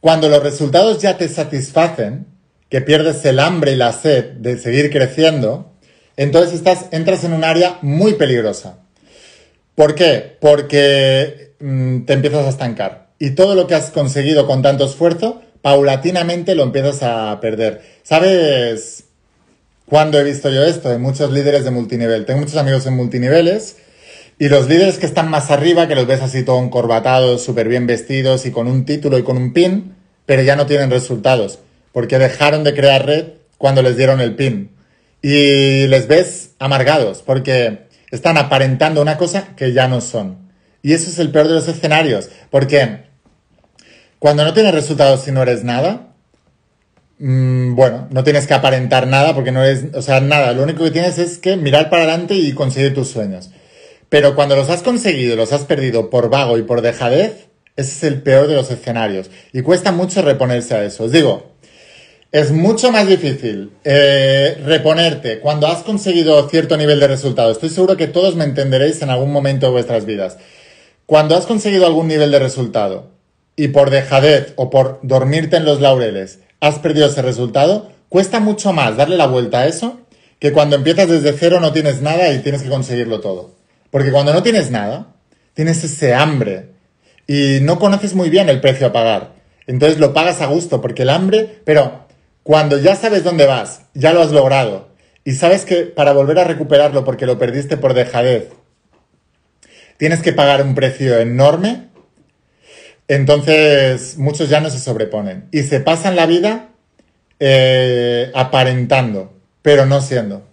[SPEAKER 2] Cuando los resultados ya te satisfacen, que pierdes el hambre y la sed de seguir creciendo, entonces estás, entras en un área muy peligrosa. ¿Por qué? Porque mm, te empiezas a estancar. Y todo lo que has conseguido con tanto esfuerzo, paulatinamente lo empiezas a perder. ¿Sabes cuándo he visto yo esto? En muchos líderes de multinivel. Tengo muchos amigos en multiniveles y los líderes que están más arriba, que los ves así todo encorbatados, súper bien vestidos y con un título y con un pin, pero ya no tienen resultados, porque dejaron de crear red cuando les dieron el pin. Y les ves amargados, porque están aparentando una cosa que ya no son. Y eso es el peor de los escenarios, porque cuando no tienes resultados y no eres nada, mm, bueno, no tienes que aparentar nada porque no eres, o sea, nada, lo único que tienes es que mirar para adelante y conseguir tus sueños. Pero cuando los has conseguido y los has perdido por vago y por dejadez, ese es el peor de los escenarios. Y cuesta mucho reponerse a eso. Os digo, es mucho más difícil eh, reponerte cuando has conseguido cierto nivel de resultado. Estoy seguro que todos me entenderéis en algún momento de vuestras vidas. Cuando has conseguido algún nivel de resultado y por dejadez o por dormirte en los laureles has perdido ese resultado, cuesta mucho más darle la vuelta a eso que cuando empiezas desde cero no tienes nada y tienes que conseguirlo todo. Porque cuando no tienes nada, tienes ese hambre y no conoces muy bien el precio a pagar. Entonces lo pagas a gusto porque el hambre, pero cuando ya sabes dónde vas, ya lo has logrado y sabes que para volver a recuperarlo porque lo perdiste por dejadez, tienes que pagar un precio enorme, entonces muchos ya no se sobreponen y se pasan la vida eh, aparentando, pero no siendo.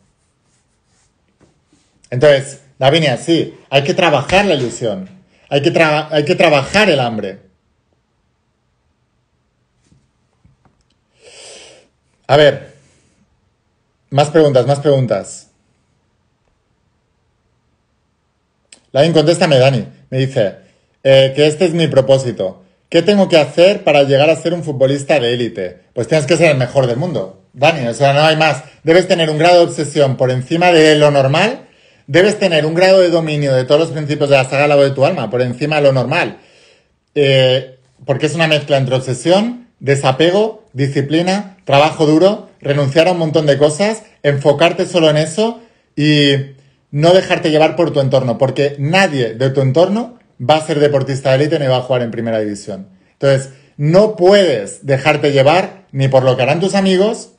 [SPEAKER 2] Entonces, Lavinia, sí, hay que trabajar la ilusión, hay que, hay que trabajar el hambre. A ver, más preguntas, más preguntas. la contéstame, Dani. Me dice eh, que este es mi propósito. ¿Qué tengo que hacer para llegar a ser un futbolista de élite? Pues tienes que ser el mejor del mundo. Dani, o sea, no hay más. Debes tener un grado de obsesión por encima de lo normal debes tener un grado de dominio de todos los principios de la saga La de tu alma, por encima de lo normal. Eh, porque es una mezcla entre obsesión, desapego, disciplina, trabajo duro, renunciar a un montón de cosas, enfocarte solo en eso y no dejarte llevar por tu entorno, porque nadie de tu entorno va a ser deportista de élite ni va a jugar en primera división. Entonces, no puedes dejarte llevar ni por lo que harán tus amigos,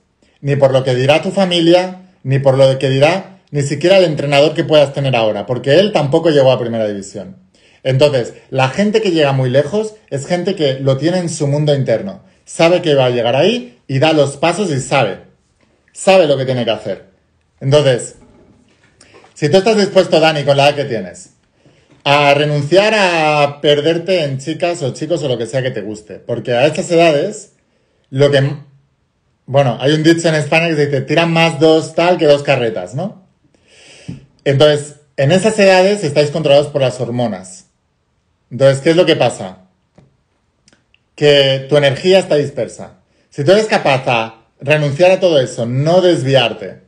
[SPEAKER 2] ni por lo que dirá tu familia, ni por lo que dirá ni siquiera el entrenador que puedas tener ahora, porque él tampoco llegó a primera división. Entonces, la gente que llega muy lejos es gente que lo tiene en su mundo interno, sabe que va a llegar ahí y da los pasos y sabe, sabe lo que tiene que hacer. Entonces, si tú estás dispuesto, Dani, con la edad que tienes, a renunciar a perderte en chicas o chicos o lo que sea que te guste, porque a estas edades, lo que... Bueno, hay un dicho en España que dice, tiran más dos tal que dos carretas, ¿no? Entonces, en esas edades estáis controlados por las hormonas. Entonces, ¿qué es lo que pasa? Que tu energía está dispersa. Si tú eres capaz de renunciar a todo eso, no desviarte,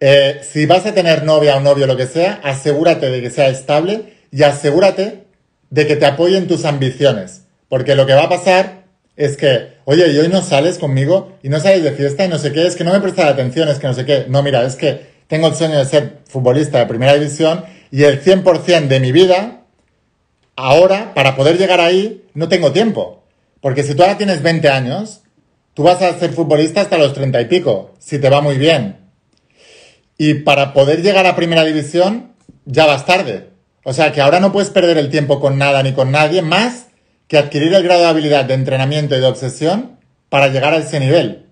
[SPEAKER 2] eh, si vas a tener novia o novio, lo que sea, asegúrate de que sea estable y asegúrate de que te apoyen tus ambiciones. Porque lo que va a pasar es que, oye, y hoy no sales conmigo y no sales de fiesta y no sé qué, es que no me prestas atención, es que no sé qué. No, mira, es que tengo el sueño de ser futbolista de primera división y el 100% de mi vida, ahora, para poder llegar ahí, no tengo tiempo. Porque si tú ahora tienes 20 años, tú vas a ser futbolista hasta los 30 y pico, si te va muy bien. Y para poder llegar a primera división, ya vas tarde. O sea que ahora no puedes perder el tiempo con nada ni con nadie más que adquirir el grado de habilidad de entrenamiento y de obsesión para llegar a ese nivel.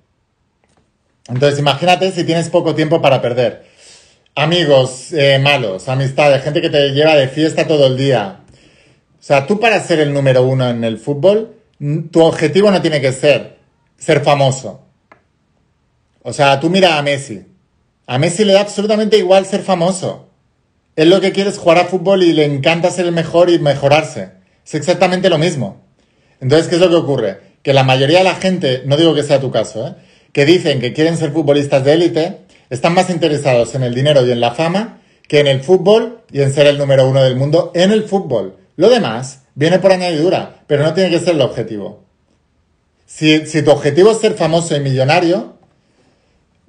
[SPEAKER 2] Entonces imagínate si tienes poco tiempo para perder. Amigos eh, malos, amistades, gente que te lleva de fiesta todo el día. O sea, tú para ser el número uno en el fútbol, tu objetivo no tiene que ser ser famoso. O sea, tú mira a Messi. A Messi le da absolutamente igual ser famoso. Él lo que quiere es jugar a fútbol y le encanta ser el mejor y mejorarse. Es exactamente lo mismo. Entonces, ¿qué es lo que ocurre? Que la mayoría de la gente, no digo que sea tu caso, ¿eh? que dicen que quieren ser futbolistas de élite están más interesados en el dinero y en la fama que en el fútbol y en ser el número uno del mundo en el fútbol. Lo demás viene por añadidura, pero no tiene que ser el objetivo. Si, tu objetivo es ser famoso y millonario,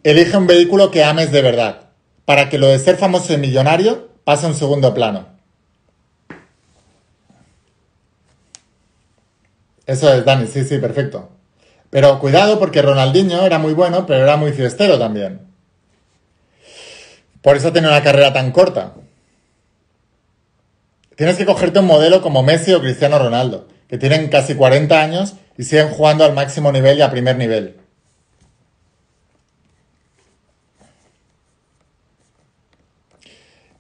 [SPEAKER 2] elige un vehículo que ames de verdad, para que lo de ser famoso y millonario pase a un segundo plano. Eso es, Dani, sí, sí, perfecto. Pero cuidado porque Ronaldinho era muy bueno, pero era muy fiestero también. Por eso tiene una carrera tan corta. Tienes que cogerte un modelo como Messi o Cristiano Ronaldo, que tienen casi 40 años y siguen jugando al máximo nivel y a primer nivel.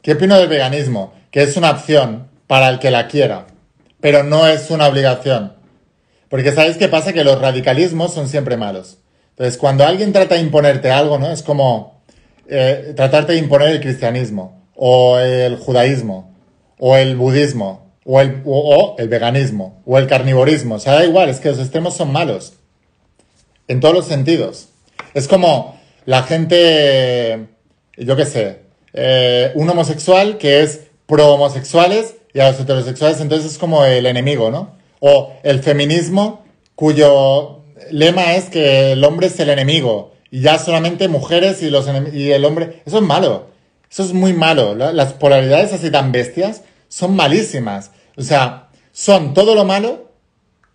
[SPEAKER 2] ¿Qué opino del veganismo? Que es una opción para el que la quiera, pero no es una obligación. Porque sabes qué pasa, que los radicalismos son siempre malos. Entonces, cuando alguien trata de imponerte algo, ¿no? Es como eh, tratarte de imponer el cristianismo, o el judaísmo, o el budismo, o el, el veganismo, o el carnivorismo. O sea, da igual, es que los extremos son malos. En todos los sentidos. Es como la gente, yo qué sé, eh, un homosexual que es pro homosexuales y a los heterosexuales entonces es como el enemigo, ¿no? O el feminismo cuyo lema es que el hombre es el enemigo y ya solamente mujeres y, los y el hombre. Eso es malo. Eso es muy malo. Las polaridades así tan bestias son malísimas. O sea, son todo lo malo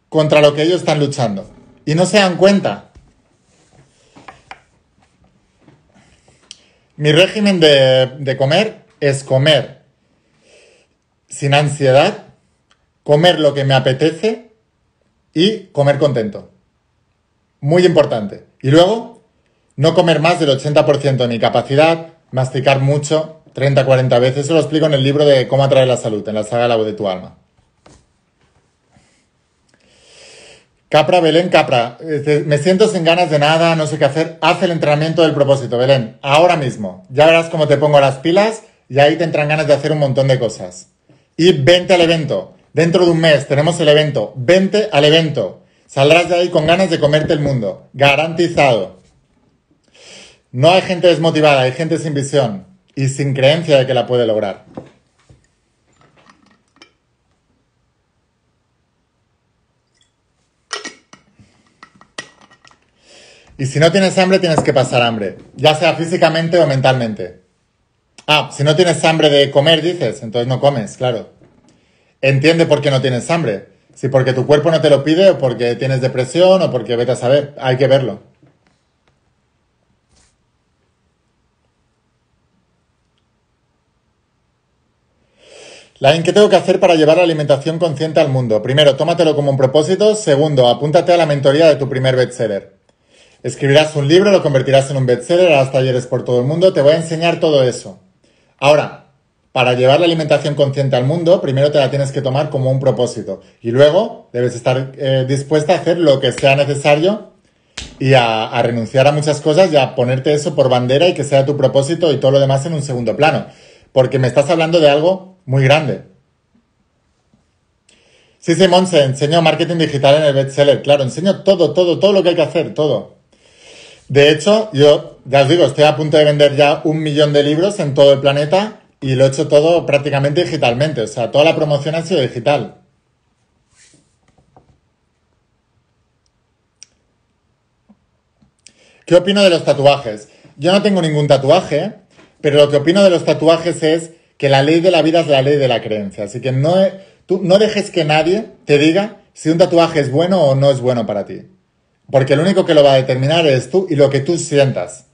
[SPEAKER 2] contra lo que ellos están luchando. Y no se dan cuenta. Mi régimen de, de comer es comer sin ansiedad, comer lo que me apetece y comer contento. Muy importante. Y luego, no comer más del 80% de mi capacidad, masticar mucho, 30-40 veces. Eso lo explico en el libro de Cómo atraer la salud, en la saga La voz de tu alma. Capra, Belén, Capra, me siento sin ganas de nada, no sé qué hacer. Haz el entrenamiento del propósito, Belén, ahora mismo. Ya verás cómo te pongo las pilas y ahí te entran ganas de hacer un montón de cosas. Y vente al evento. Dentro de un mes tenemos el evento. Vente al evento. Saldrás de ahí con ganas de comerte el mundo. Garantizado. No hay gente desmotivada, hay gente sin visión y sin creencia de que la puede lograr. Y si no tienes hambre, tienes que pasar hambre, ya sea físicamente o mentalmente. Ah, si no tienes hambre de comer, dices, entonces no comes, claro entiende por qué no tienes hambre. Si porque tu cuerpo no te lo pide o porque tienes depresión o porque vete a saber, hay que verlo. line ¿qué tengo que hacer para llevar la alimentación consciente al mundo? Primero, tómatelo como un propósito. Segundo, apúntate a la mentoría de tu primer bestseller. Escribirás un libro, lo convertirás en un bestseller, harás talleres por todo el mundo. Te voy a enseñar todo eso. Ahora, para llevar la alimentación consciente al mundo, primero te la tienes que tomar como un propósito y luego debes estar eh, dispuesta a hacer lo que sea necesario y a, renunciar a muchas cosas y a ponerte eso por bandera y que sea tu propósito y todo lo demás en un segundo plano. Porque me estás hablando de algo muy grande. Sí, Simón, se enseñó marketing digital en el bestseller. Claro, enseño todo, todo, todo lo que hay que hacer, todo. De hecho, yo ya os digo, estoy a punto de vender ya un millón de libros en todo el planeta y lo he hecho todo prácticamente digitalmente, o sea, toda la promoción ha sido digital. ¿Qué opino de los tatuajes? Yo no tengo ningún tatuaje, pero lo que opino de los tatuajes es que la ley de la vida es la ley de la creencia. Así que no, no dejes que nadie te diga si un tatuaje es bueno o no es bueno para ti. Porque lo único que lo va a determinar es tú y lo que tú sientas.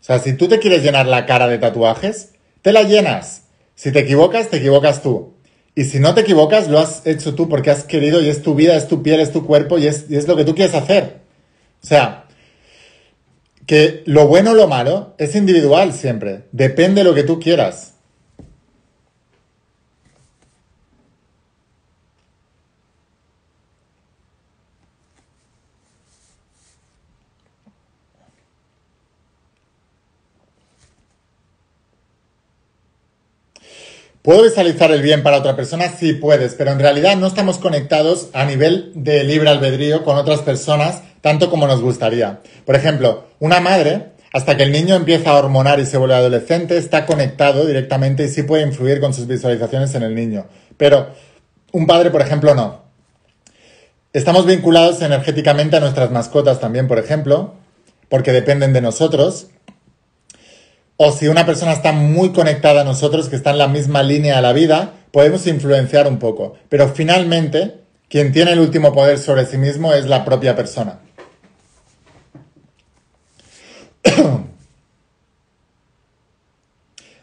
[SPEAKER 2] O sea, si tú te quieres llenar la cara de tatuajes, la llenas. Si te equivocas, te equivocas tú. Y si no te equivocas, lo has hecho tú porque has querido y es tu vida, es tu piel, es tu cuerpo y es, y es lo que tú quieres hacer. O sea, que lo bueno o lo malo es individual siempre. Depende de lo que tú quieras. ¿Puedo visualizar el bien para otra persona? Sí puedes, pero en realidad no estamos conectados a nivel de libre albedrío con otras personas tanto como nos gustaría. Por ejemplo, una madre, hasta que el niño empieza a hormonar y se vuelve adolescente, está conectado directamente y sí puede influir con sus visualizaciones en el niño. Pero un padre, por ejemplo, no. Estamos vinculados energéticamente a nuestras mascotas también, por ejemplo, porque dependen de nosotros o si una persona está muy conectada a nosotros, que está en la misma línea de la vida, podemos influenciar un poco. Pero finalmente, quien tiene el último poder sobre sí mismo es la propia persona.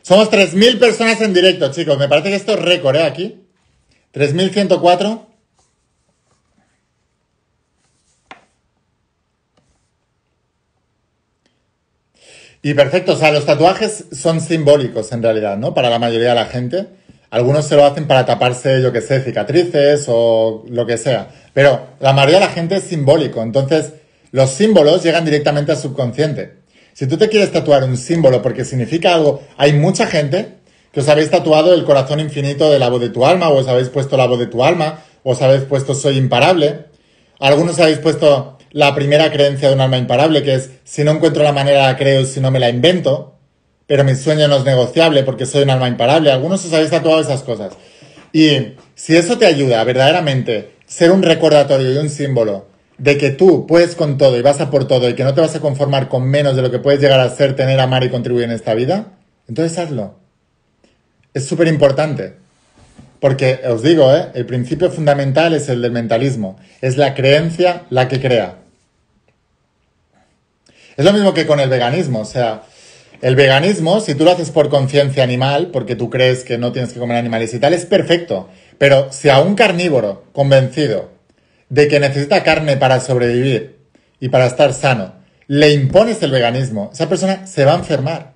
[SPEAKER 2] Somos 3.000 personas en directo, chicos. Me parece que esto es récord, ¿eh? Aquí. 3.104. Y perfecto, o sea, los tatuajes son simbólicos en realidad, ¿no? Para la mayoría de la gente. Algunos se lo hacen para taparse, yo qué sé, cicatrices o lo que sea. Pero la mayoría de la gente es simbólico. Entonces, los símbolos llegan directamente al subconsciente. Si tú te quieres tatuar un símbolo porque significa algo, hay mucha gente que os habéis tatuado el corazón infinito de la voz de tu alma, o os habéis puesto la voz de tu alma, o os habéis puesto soy imparable. Algunos habéis puesto la primera creencia de un alma imparable, que es si no encuentro la manera la creo, si no me la invento, pero mi sueño no es negociable porque soy un alma imparable. Algunos os habéis tatuado esas cosas. Y si eso te ayuda verdaderamente ser un recordatorio y un símbolo de que tú puedes con todo y vas a por todo y que no te vas a conformar con menos de lo que puedes llegar a ser, tener, amar y contribuir en esta vida, entonces hazlo. Es súper importante. Porque os digo, ¿eh? el principio fundamental es el del mentalismo. Es la creencia la que crea. Es lo mismo que con el veganismo, o sea, el veganismo, si tú lo haces por conciencia animal, porque tú crees que no tienes que comer animales y tal, es perfecto. Pero si a un carnívoro convencido de que necesita carne para sobrevivir y para estar sano, le impones el veganismo, esa persona se va a enfermar.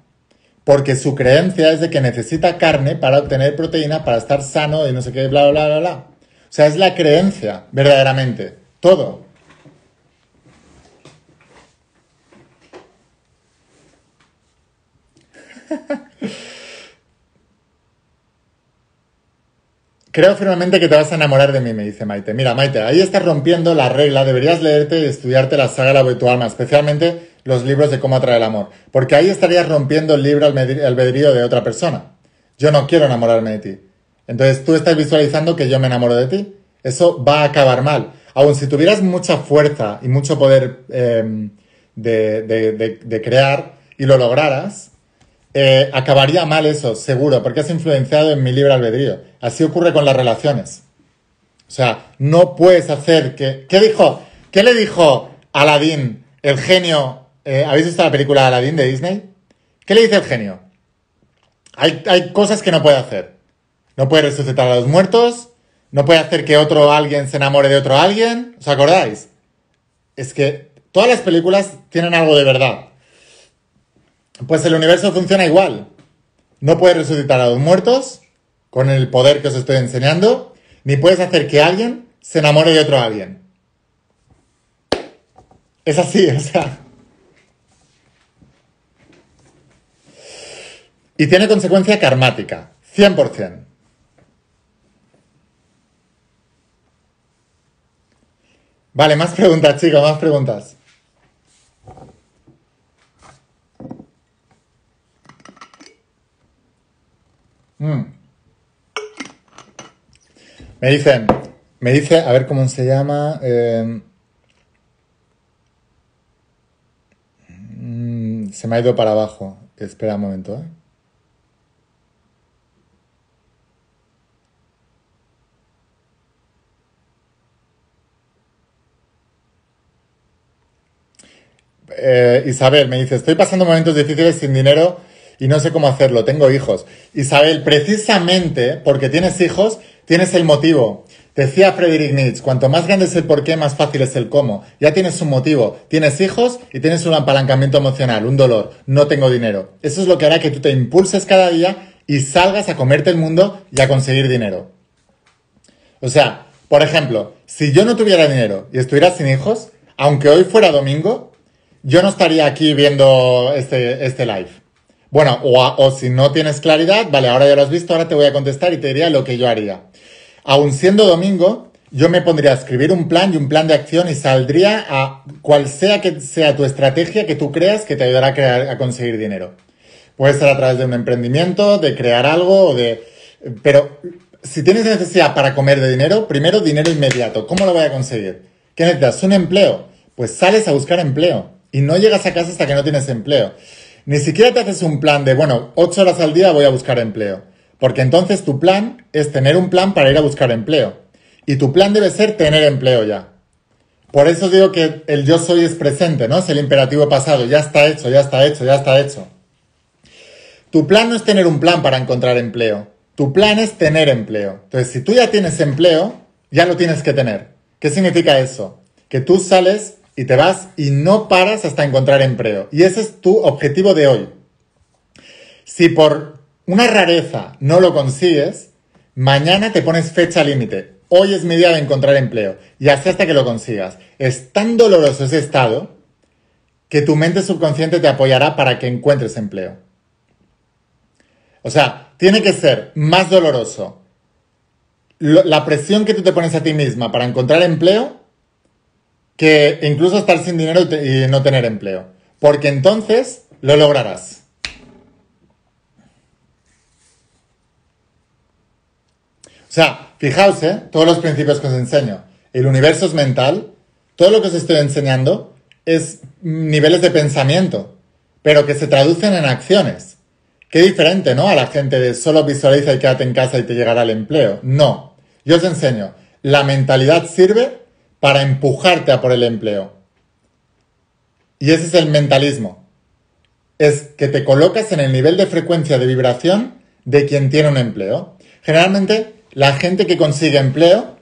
[SPEAKER 2] Porque su creencia es de que necesita carne para obtener proteína, para estar sano y no sé qué, bla, bla, bla, bla. O sea, es la creencia, verdaderamente. Todo. Creo firmemente que te vas a enamorar de mí, me dice Maite. Mira, Maite, ahí estás rompiendo la regla. Deberías leerte y estudiarte la saga La de tu alma, especialmente los libros de cómo atraer el amor. Porque ahí estarías rompiendo el libro albedrío de otra persona. Yo no quiero enamorarme de ti. Entonces tú estás visualizando que yo me enamoro de ti. Eso va a acabar mal. Aun si tuvieras mucha fuerza y mucho poder em, de crear y lo lograras, eh, acabaría mal eso, seguro, porque has influenciado en mi libre albedrío. Así ocurre con las relaciones. O sea, no puedes hacer que... ¿Qué dijo? ¿Qué le dijo Aladdin, el genio? Eh, ¿Habéis visto la película Aladdin de Disney? ¿Qué le dice el genio? Hay, hay cosas que no puede hacer. No puede resucitar a los muertos, no puede hacer que otro alguien se enamore de otro alguien. ¿Os acordáis? Es que todas las películas tienen algo de verdad. Pues el universo funciona igual. No puedes resucitar a los muertos con el poder que os estoy enseñando, ni puedes hacer que alguien se enamore de otro alguien. Es así, o sea. Y tiene consecuencia karmática, 100%. Vale, más preguntas, chicos, más preguntas. Mm. Me dicen, me dice, a ver cómo se llama. Eh, mm, se me ha ido para abajo. Espera un momento, eh. Eh, Isabel me dice, estoy pasando momentos difíciles sin dinero y no sé cómo hacerlo, tengo hijos. Isabel, precisamente porque tienes hijos, tienes el motivo. Decía Frederick Nietzsche, cuanto más grande es el porqué, más fácil es el cómo. Ya tienes un motivo, tienes hijos y tienes un apalancamiento emocional, un dolor, no tengo dinero. Eso es lo que hará que tú te impulses cada día y salgas a comerte el mundo y a conseguir dinero. O sea, por ejemplo, si yo no tuviera dinero y estuviera sin hijos, aunque hoy fuera domingo, yo no estaría aquí viendo este, este live. Bueno, o, si no tienes claridad, vale, ahora ya lo has visto, ahora te voy a contestar y te diría lo que yo haría. Aun siendo domingo, yo me pondría a escribir un plan y un plan de acción y saldría a cual sea que sea tu estrategia que tú creas que te ayudará a, a conseguir dinero. Puede ser a través de un emprendimiento, de crear algo, o de... Pero si tienes necesidad para comer de dinero, primero dinero inmediato. ¿Cómo lo voy a conseguir? ¿Qué necesitas? ¿Un empleo? Pues sales a buscar empleo y no llegas a casa hasta que no tienes empleo. Ni siquiera te haces un plan de, bueno, ocho horas al día voy a buscar empleo. Porque entonces tu plan es tener un plan para ir a buscar empleo. Y tu plan debe ser tener empleo ya. Por eso digo que el yo soy es presente, ¿no? Es el imperativo pasado. Ya está hecho, ya está hecho, ya está hecho. Tu plan no es tener un plan para encontrar empleo. Tu plan es tener empleo. Entonces, si tú ya tienes empleo, ya lo tienes que tener. ¿Qué significa eso? Que tú sales y te vas y no paras hasta encontrar empleo. Y ese es tu objetivo de hoy. Si por una rareza no lo consigues, mañana te pones fecha límite. Hoy es mi día de encontrar empleo y así hasta que lo consigas. Es tan doloroso ese estado que tu mente subconsciente te apoyará para que encuentres empleo. O sea, tiene que ser más doloroso la presión que tú te pones a ti misma para encontrar empleo que incluso estar sin dinero y, no tener empleo. Porque entonces lo lograrás. O sea, fijaos, ¿eh? todos los principios que os enseño. El universo es mental. Todo lo que os estoy enseñando es niveles de pensamiento, pero que se traducen en acciones. Qué diferente, ¿no? A la gente de solo visualiza y quédate en casa y te llegará el empleo. No. Yo os enseño. La mentalidad sirve para empujarte a por el empleo. Y ese es el mentalismo. Es que te colocas en el nivel de frecuencia de vibración de quien tiene un empleo. Generalmente la gente que consigue empleo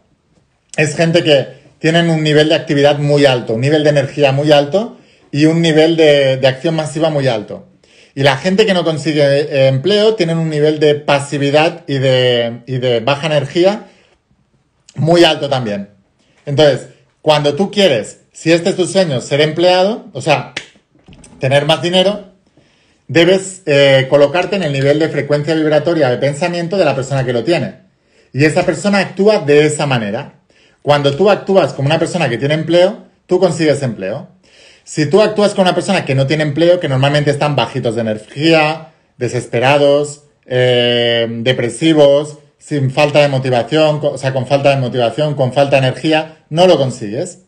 [SPEAKER 2] es gente que tiene un nivel de actividad muy alto, un nivel de energía muy alto y un nivel de, acción masiva muy alto. Y la gente que no consigue eh, empleo tiene un nivel de pasividad y de baja energía muy alto también. Entonces, cuando tú quieres, si este es tu sueño, ser empleado, o sea, tener más dinero, debes eh, colocarte en el nivel de frecuencia vibratoria de pensamiento de la persona que lo tiene. Y esa persona actúa de esa manera. Cuando tú actúas como una persona que tiene empleo, tú consigues empleo. Si tú actúas con una persona que no tiene empleo, que normalmente están bajitos de energía, desesperados, eh, depresivos, sin falta de motivación, o sea, con falta de motivación, con falta de energía, no lo consigues.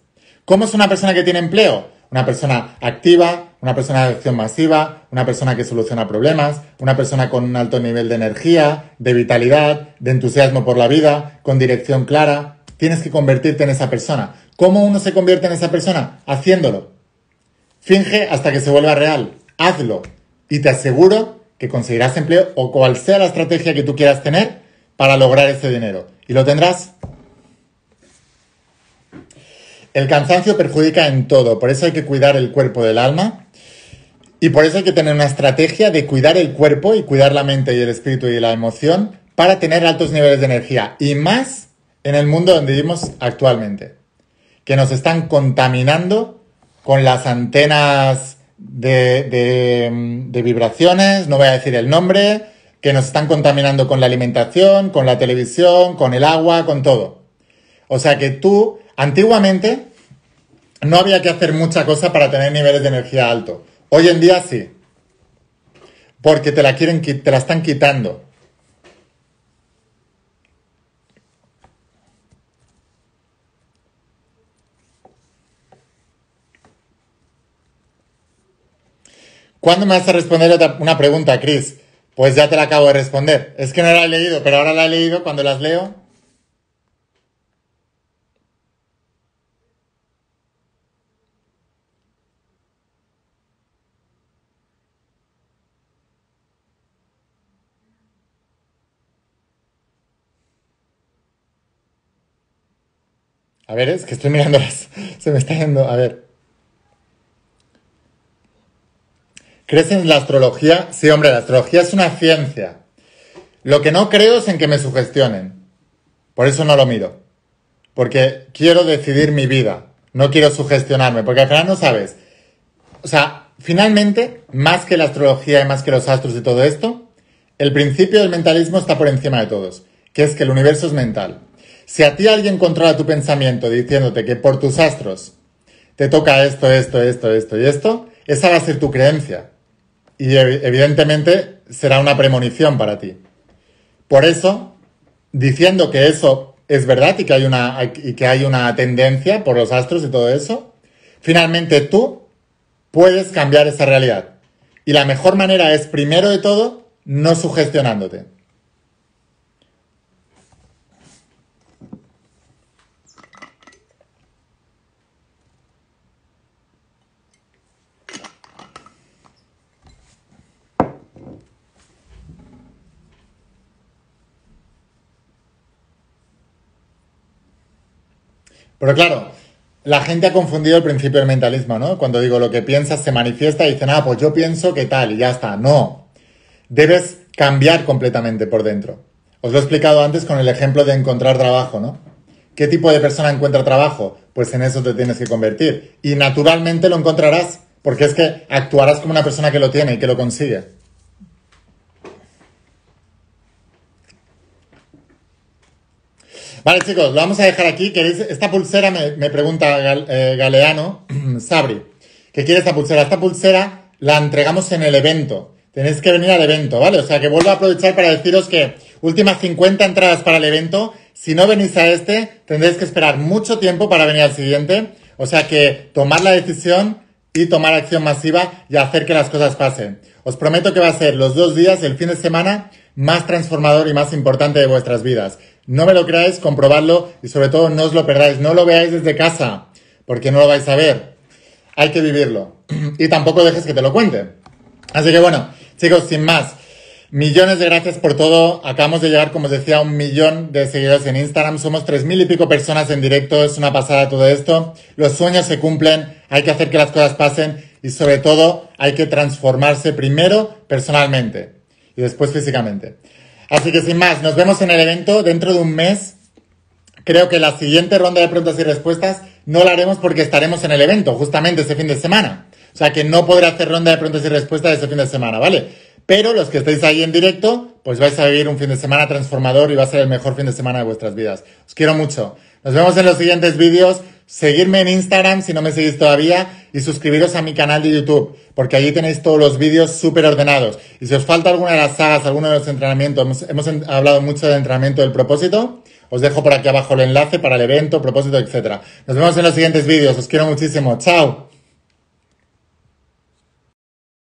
[SPEAKER 2] ¿Cómo es una persona que tiene empleo? Una persona activa, una persona de acción masiva, una persona que soluciona problemas, una persona con un alto nivel de energía, de vitalidad, de entusiasmo por la vida, con dirección clara. Tienes que convertirte en esa persona. ¿Cómo uno se convierte en esa persona? Haciéndolo. Finge hasta que se vuelva real. Hazlo. Y te aseguro que conseguirás empleo o cual sea la estrategia que tú quieras tener, para lograr ese dinero. ¿Y lo tendrás? El cansancio perjudica en todo, por eso hay que cuidar el cuerpo del alma y por eso hay que tener una estrategia de cuidar el cuerpo y cuidar la mente y el espíritu y la emoción para tener altos niveles de energía y más en el mundo donde vivimos actualmente, que nos están contaminando con las antenas de, de vibraciones, no voy a decir el nombre, que nos están contaminando con la alimentación, con la televisión, con el agua, con todo. O sea que tú, antiguamente, no había que hacer mucha cosa para tener niveles de energía alto. Hoy en día sí. Porque te la quieren, te la están quitando. ¿Cuándo me vas a responder una pregunta, Chris? Pues ya te la acabo de responder. Es que no la he leído, pero ahora la he leído cuando las leo. A ver, es que estoy mirándolas. Se me está yendo. A ver. ¿Crees en la astrología? Sí, hombre, la astrología es una ciencia. Lo que no creo es en que me sugestionen. Por eso no lo miro. Porque quiero decidir mi vida. No quiero sugestionarme. Porque al final no sabes. O sea, finalmente, más que la astrología y más que los astros y todo esto, el principio del mentalismo está por encima de todos. Que es que el universo es mental. Si a ti alguien controla tu pensamiento diciéndote que por tus astros te toca esto, esto, esto, esto y esto, esa va a ser tu creencia. Y evidentemente será una premonición para ti. Por eso, diciendo que eso es verdad y que hay una, y que hay una tendencia por los astros y todo eso, finalmente tú puedes cambiar esa realidad. Y la mejor manera es, primero de todo, no sugestionándote. Pero claro, la gente ha confundido el principio del mentalismo, ¿no? Cuando digo lo que piensas se manifiesta y dicen, ah, pues yo pienso que tal y ya está. No, debes cambiar completamente por dentro. Os lo he explicado antes con el ejemplo de encontrar trabajo, ¿no? ¿Qué tipo de persona encuentra trabajo? Pues en eso te tienes que convertir. Y naturalmente lo encontrarás, porque es que actuarás como una persona que lo tiene y que lo consigue. Vale, chicos, lo vamos a dejar aquí. ¿Queréis? Esta pulsera me, pregunta eh, Galeano, Sabri, ¿qué quiere esta pulsera. Esta pulsera la entregamos en el evento. Tenéis que venir al evento, ¿vale? O sea, que vuelvo a aprovechar para deciros que últimas 50 entradas para el evento. Si no venís a este, tendréis que esperar mucho tiempo para venir al siguiente. O sea que tomar la decisión y tomar acción masiva y hacer que las cosas pasen. Os prometo que va a ser los dos días, el fin de semana, más transformador y más importante de vuestras vidas. No me lo creáis, comprobarlo y sobre todo no os lo perdáis. No lo veáis desde casa, porque no lo vais a ver. Hay que vivirlo. Y tampoco dejes que te lo cuente. Así que bueno, chicos, sin más. Millones de gracias por todo. Acabamos de llegar, como os decía, a un millón de seguidores en Instagram. Somos tres mil y pico personas en directo. Es una pasada todo esto. Los sueños se cumplen. Hay que hacer que las cosas pasen. Y sobre todo, hay que transformarse primero personalmente y después físicamente. Así que sin más, nos vemos en el evento dentro de un mes. Creo que la siguiente ronda de preguntas y respuestas no la haremos porque estaremos en el evento, justamente ese fin de semana. O sea que no podré hacer ronda de preguntas y respuestas ese fin de semana, ¿vale? Pero los que estéis ahí en directo, pues vais a vivir un fin de semana transformador y va a ser el mejor fin de semana de vuestras vidas. Os quiero mucho. Nos vemos en los siguientes vídeos seguirme en Instagram si no me seguís todavía y suscribiros a mi canal de YouTube, porque allí tenéis todos los vídeos súper ordenados. Y si os falta alguna de las sagas, alguno de los entrenamientos, hemos, hemos hablado mucho del entrenamiento del propósito, os dejo por aquí abajo el enlace para el evento, propósito, etc. Nos vemos en los siguientes vídeos, os quiero muchísimo, chao.